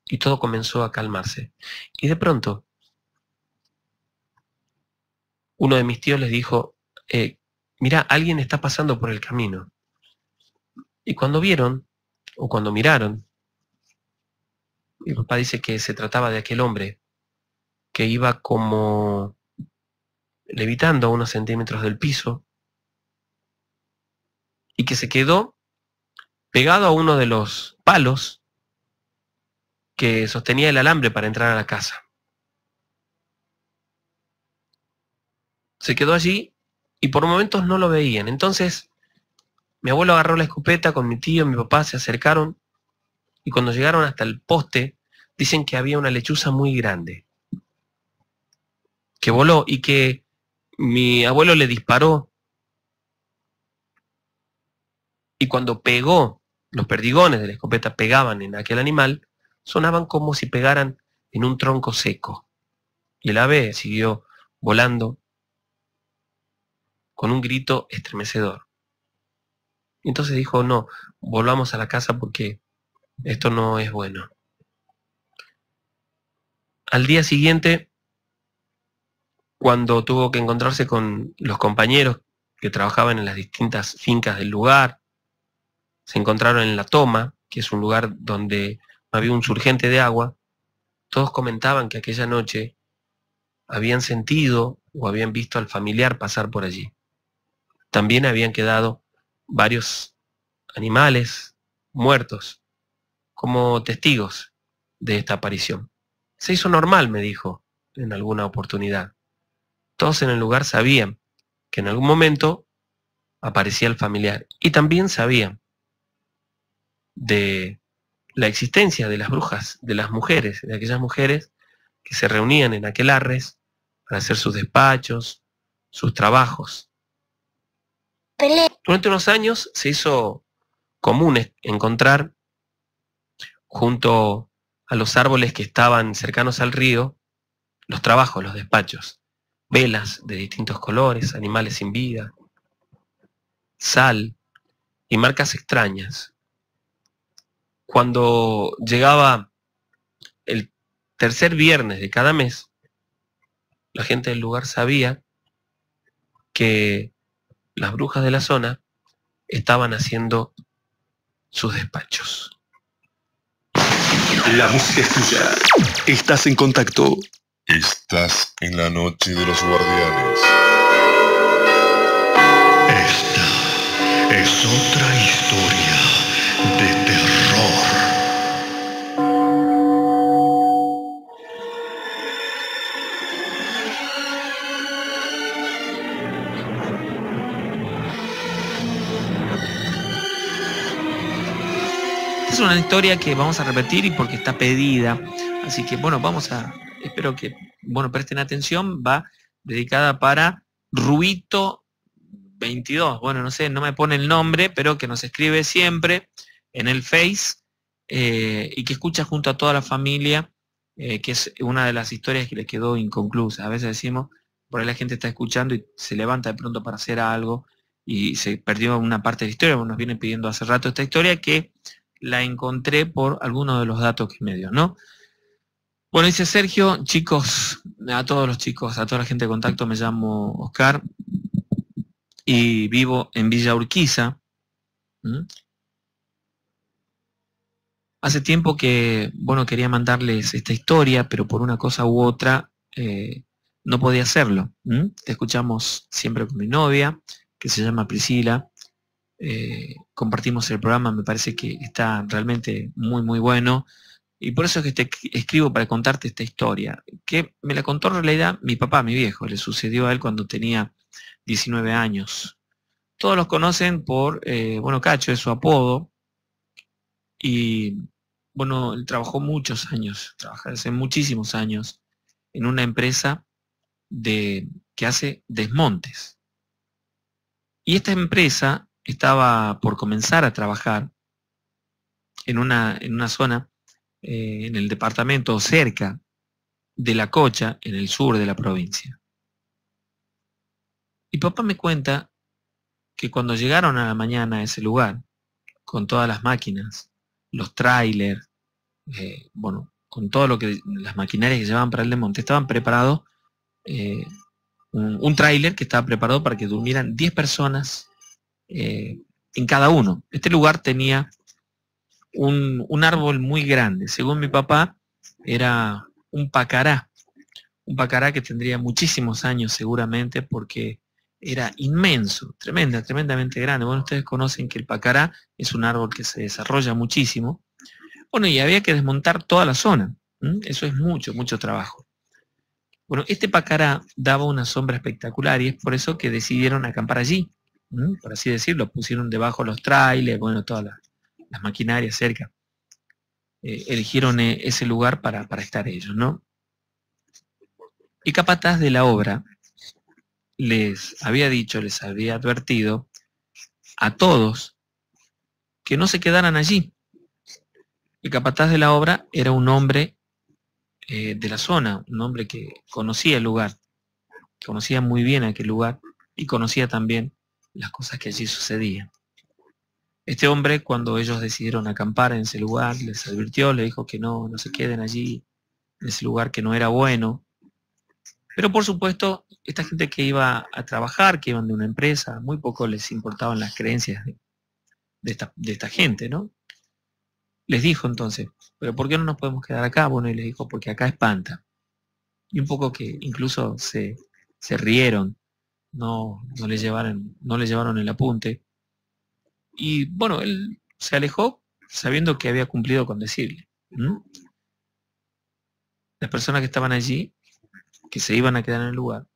y todo comenzó a calmarse. Y de pronto uno de mis tíos les dijo, eh, mira, alguien está pasando por el camino. Y cuando vieron, o cuando miraron, mi papá dice que se trataba de aquel hombre que iba como levitando a unos centímetros del piso y que se quedó pegado a uno de los palos que sostenía el alambre para entrar a la casa. se quedó allí y por momentos no lo veían. Entonces, mi abuelo agarró la escopeta con mi tío, mi papá, se acercaron y cuando llegaron hasta el poste, dicen que había una lechuza muy grande que voló y que mi abuelo le disparó y cuando pegó, los perdigones de la escopeta pegaban en aquel animal, sonaban como si pegaran en un tronco seco. Y el ave siguió volando con un grito estremecedor. Entonces dijo, no, volvamos a la casa porque esto no es bueno. Al día siguiente, cuando tuvo que encontrarse con los compañeros que trabajaban en las distintas fincas del lugar, se encontraron en la toma, que es un lugar donde había un surgente de agua, todos comentaban que aquella noche habían sentido o habían visto al familiar pasar por allí también habían quedado varios animales muertos como testigos de esta aparición. Se hizo normal, me dijo en alguna oportunidad. Todos en el lugar sabían que en algún momento aparecía el familiar y también sabían de la existencia de las brujas, de las mujeres, de aquellas mujeres que se reunían en aquel arres para hacer sus despachos, sus trabajos. Durante unos años se hizo común encontrar junto a los árboles que estaban cercanos al río los trabajos, los despachos, velas de distintos colores, animales sin vida, sal y marcas extrañas. Cuando llegaba el tercer viernes de cada mes, la gente del lugar sabía que las brujas de la zona estaban haciendo sus despachos. La música Estás en contacto. Estás en la noche de los guardianes. Esta es otra historia de una historia que vamos a repetir y porque está pedida. Así que bueno, vamos a, espero que, bueno, presten atención, va dedicada para Rubito 22. Bueno, no sé, no me pone el nombre, pero que nos escribe siempre en el Face eh, y que escucha junto a toda la familia, eh, que es una de las historias que le quedó inconclusa. A veces decimos, por ahí la gente está escuchando y se levanta de pronto para hacer algo y se perdió una parte de la historia, nos viene pidiendo hace rato esta historia que la encontré por alguno de los datos que me dio, ¿no? Bueno, dice Sergio, chicos, a todos los chicos, a toda la gente de contacto, me llamo Oscar y vivo en Villa Urquiza. Hace tiempo que, bueno, quería mandarles esta historia, pero por una cosa u otra eh, no podía hacerlo. Te escuchamos siempre con mi novia, que se llama Priscila, eh, compartimos el programa, me parece que está realmente muy, muy bueno. Y por eso es que te escribo para contarte esta historia, que me la contó en realidad mi papá, mi viejo, le sucedió a él cuando tenía 19 años. Todos los conocen por, eh, bueno, Cacho es su apodo, y bueno, él trabajó muchos años, trabajó hace muchísimos años en una empresa de, que hace desmontes. Y esta empresa estaba por comenzar a trabajar en una, en una zona, eh, en el departamento cerca de La Cocha, en el sur de la provincia. Y papá me cuenta que cuando llegaron a la mañana a ese lugar, con todas las máquinas, los trailers, eh, bueno, con todo lo que las maquinarias que llevaban para el desmonte, estaban preparados, eh, un, tráiler trailer que estaba preparado para que durmieran 10 personas eh, en cada uno. Este lugar tenía un, árbol muy grande. Según mi papá, era un pacará. Un pacará que tendría muchísimos años seguramente porque era inmenso, tremenda, tremendamente grande. Bueno, ustedes conocen que el pacará es un árbol que se desarrolla muchísimo. Bueno, y había que desmontar toda la zona. Eso es mucho, mucho trabajo. Bueno, este pacará daba una sombra espectacular y es por eso que decidieron acampar allí por así decirlo, pusieron debajo los trailers, bueno, todas las, maquinarias cerca. Eh, eligieron eh, ese lugar para, estar ellos, ¿no? Y capataz de la obra les había dicho, les había advertido a todos que no se quedaran allí. El capataz de la obra era un hombre eh, de la zona, un hombre que conocía el lugar, conocía muy bien aquel lugar y conocía también las cosas que allí sucedían. Este hombre, cuando ellos decidieron acampar en ese lugar, les advirtió, le dijo que no, no se queden allí, en ese lugar que no era bueno. Pero por supuesto, esta gente que iba a trabajar, que iban de una empresa, muy poco les importaban las creencias de, esta, gente, ¿no? Les dijo entonces, pero ¿por qué no nos podemos quedar acá? Bueno, y les dijo, porque acá espanta. Y un poco que incluso se, se rieron no, le llevaron, no llevaron el apunte. Y bueno, él se alejó sabiendo que había cumplido con decirle. Las personas que estaban allí, que se iban a quedar en el lugar,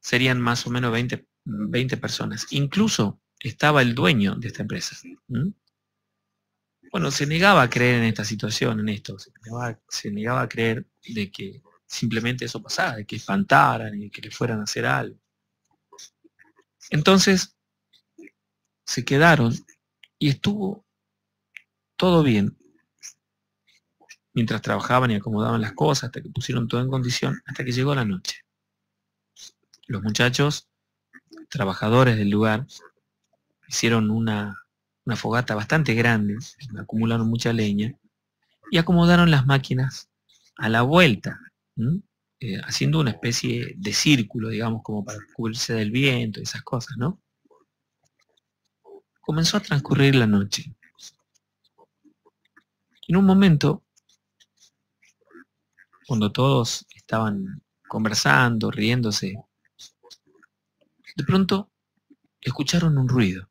serían más o menos 20, 20 personas. Incluso estaba el dueño de esta empresa. Bueno, se negaba a creer en esta situación, en esto. se negaba a creer de que simplemente eso pasaba, de que espantaran y que le fueran a hacer algo. Entonces, se quedaron y estuvo todo bien. Mientras trabajaban y acomodaban las cosas hasta que pusieron todo en condición, hasta que llegó la noche. Los muchachos, trabajadores del lugar, hicieron una, una fogata bastante grande, acumularon mucha leña y acomodaron las máquinas a la vuelta eh, haciendo una especie de círculo, digamos, como para cubrirse del viento esas cosas, ¿no? Comenzó a transcurrir la noche. En un momento, cuando todos estaban conversando, riéndose, de pronto escucharon un ruido.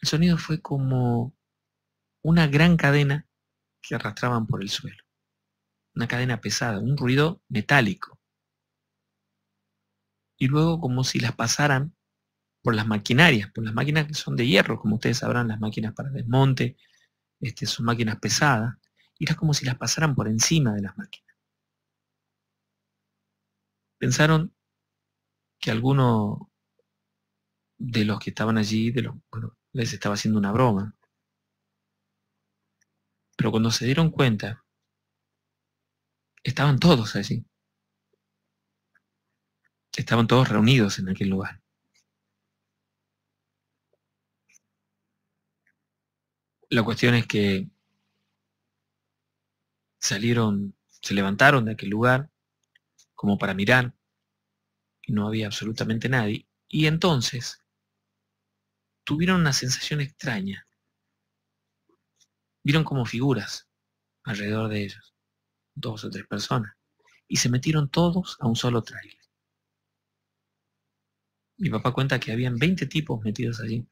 El sonido fue como una gran cadena que arrastraban por el suelo una cadena pesada, un ruido metálico. Y luego como si las pasaran por las maquinarias, por las máquinas que son de hierro, como ustedes sabrán, las máquinas para desmonte, este, son máquinas pesadas, y era como si las pasaran por encima de las máquinas. Pensaron que alguno de los que estaban allí, de los, bueno, les estaba haciendo una broma. Pero cuando se dieron cuenta estaban todos allí. Estaban todos reunidos en aquel lugar. La cuestión es que salieron, se levantaron de aquel lugar como para mirar, y no había absolutamente nadie, y entonces tuvieron una sensación extraña. Vieron como figuras alrededor de ellos dos o tres personas, y se metieron todos a un solo tráiler. Mi papá cuenta que habían 20 tipos metidos allí.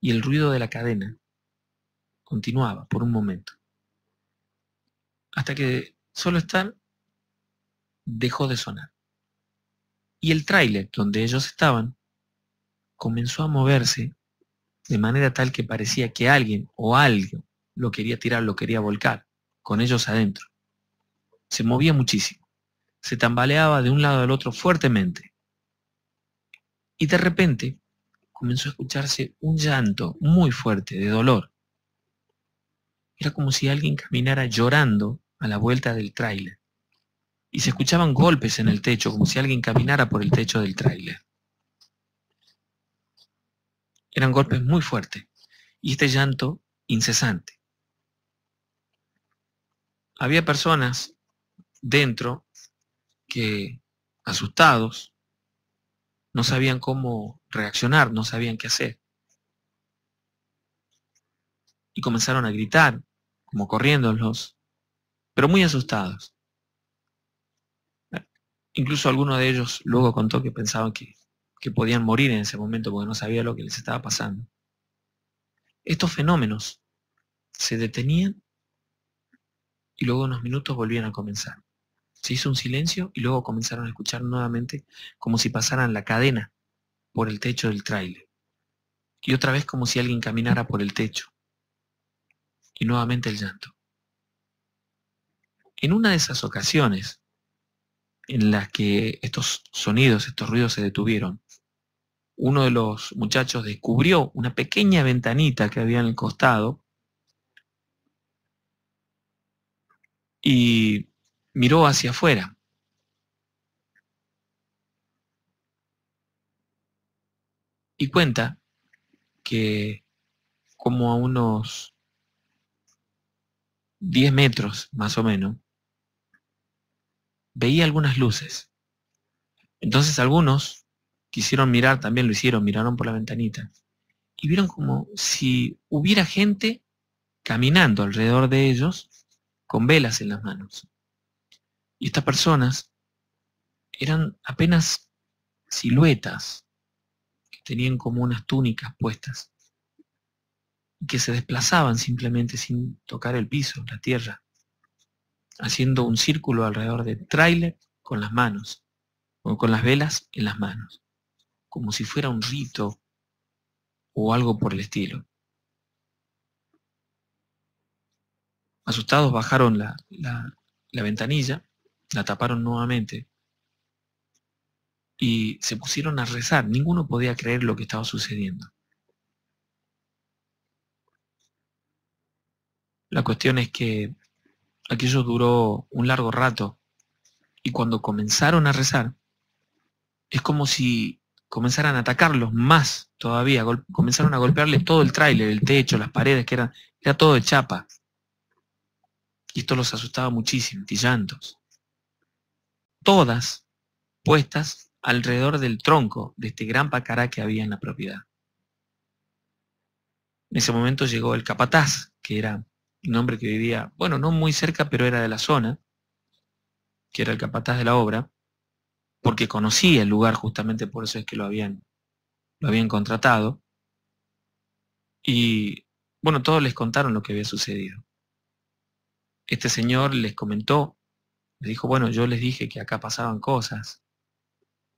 Y el ruido de la cadena continuaba por un momento. Hasta que solo están, dejó de sonar. Y el tráiler donde ellos estaban comenzó a moverse de manera tal que parecía que alguien o algo lo quería tirar, lo quería volcar con ellos adentro. Se movía muchísimo, se tambaleaba de un lado al otro fuertemente. Y de repente comenzó a escucharse un llanto muy fuerte de dolor. Era como si alguien caminara llorando a la vuelta del tráiler. Y se escuchaban golpes en el techo, como si alguien caminara por el techo del tráiler. Eran golpes muy fuertes. Y este llanto incesante había personas dentro que, asustados, no sabían cómo reaccionar, no sabían qué hacer. Y comenzaron a gritar, como corriéndolos, pero muy asustados. Incluso alguno de ellos luego contó que pensaban que, que podían morir en ese momento porque no sabía lo que les estaba pasando. Estos fenómenos se detenían y luego unos minutos volvían a comenzar. Se hizo un silencio y luego comenzaron a escuchar nuevamente como si pasaran la cadena por el techo del tráiler. Y otra vez como si alguien caminara por el techo. Y nuevamente el llanto. En una de esas ocasiones en las que estos sonidos, estos ruidos se detuvieron, uno de los muchachos descubrió una pequeña ventanita que había en el costado y miró hacia afuera. Y cuenta que como a unos 10 metros más o menos, veía algunas luces. Entonces algunos quisieron mirar, también lo hicieron, miraron por la ventanita. Y vieron como si hubiera gente caminando alrededor de ellos con velas en las manos. Y estas personas eran apenas siluetas que tenían como unas túnicas puestas y que se desplazaban simplemente sin tocar el piso, la tierra, haciendo un círculo alrededor de tráiler con las manos, o con las velas en las manos, como si fuera un rito o algo por el estilo. Asustados bajaron la, ventanilla, la taparon nuevamente y se pusieron a rezar. Ninguno podía creer lo que estaba sucediendo. La cuestión es que aquello duró un largo rato y cuando comenzaron a rezar, es como si comenzaran a atacarlos más todavía, comenzaron a golpearle todo el tráiler, el techo, las paredes, que eran, era todo de chapa y esto los asustaba muchísimo, y llantos. Todas puestas alrededor del tronco de este gran pacará que había en la propiedad. En ese momento llegó el capataz, que era un hombre que vivía, bueno, no muy cerca, pero era de la zona, que era el capataz de la obra, porque conocía el lugar justamente por eso es que lo habían, lo habían contratado. Y bueno, todos les contaron lo que había sucedido. Este señor les comentó, les dijo, bueno, yo les dije que acá pasaban cosas.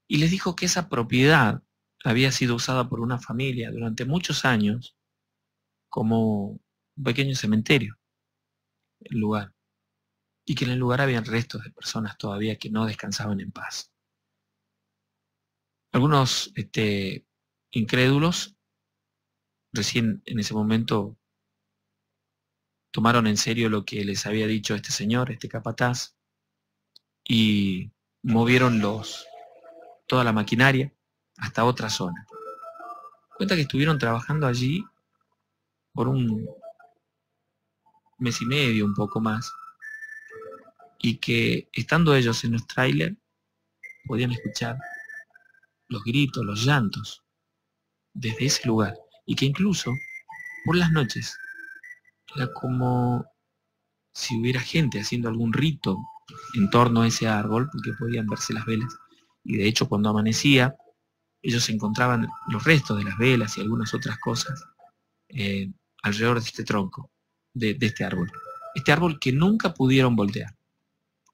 Y les dijo que esa propiedad había sido usada por una familia durante muchos años como un pequeño cementerio, el lugar. Y que en el lugar habían restos de personas todavía que no descansaban en paz. Algunos este, incrédulos recién en ese momento tomaron en serio lo que les había dicho este señor, este capataz, y movieron los, toda la maquinaria hasta otra zona. Cuenta que estuvieron trabajando allí por un mes y medio, un poco más, y que estando ellos en los tráiler podían escuchar los gritos, los llantos desde ese lugar, y que incluso por las noches era como si hubiera gente haciendo algún rito en torno a ese árbol, porque podían verse las velas. Y de hecho cuando amanecía, ellos encontraban los restos de las velas y algunas otras cosas eh, alrededor de este tronco, de, este árbol. Este árbol que nunca pudieron voltear,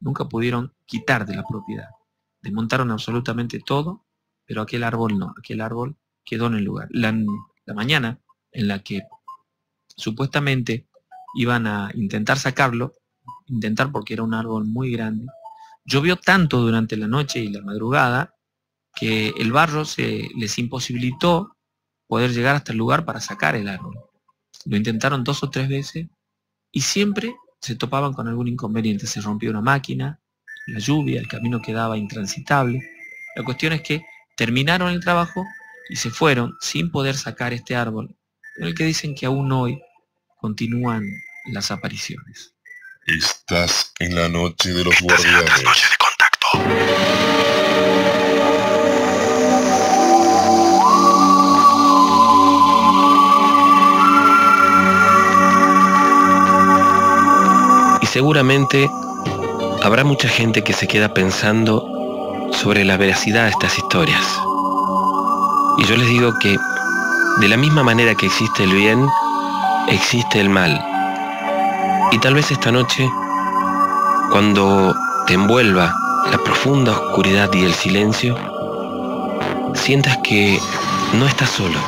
nunca pudieron quitar de la propiedad. Desmontaron absolutamente todo, pero aquel árbol no, aquel árbol quedó en el lugar. la mañana en la que supuestamente iban a intentar sacarlo, intentar porque era un árbol muy grande. Llovió tanto durante la noche y la madrugada que el barro se les imposibilitó poder llegar hasta el lugar para sacar el árbol. Lo intentaron dos o tres veces y siempre se topaban con algún inconveniente. Se rompió una máquina, la lluvia, el camino quedaba intransitable. La cuestión es que terminaron el trabajo y se fueron sin poder sacar este árbol, en el que dicen que aún hoy continúan las apariciones. Estás en la noche de los Estás En la noche de contacto. ...y seguramente habrá mucha gente que se queda pensando sobre la veracidad de estas historias. Y yo les digo que de la misma manera que existe el bien, existe el mal. Y tal vez esta noche, cuando te envuelva la profunda oscuridad y el silencio, sientas que no estás solo.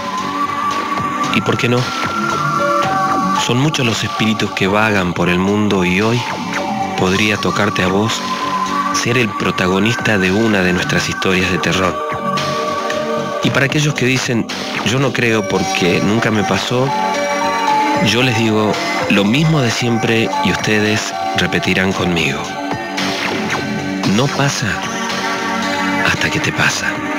¿Y por qué no? Son muchos los espíritus que vagan por el mundo y hoy podría tocarte a vos ser el protagonista de una de nuestras historias de terror. Y para aquellos que dicen, yo no creo porque nunca me pasó, yo les digo lo mismo de siempre y ustedes repetirán conmigo. No pasa hasta que te pasa.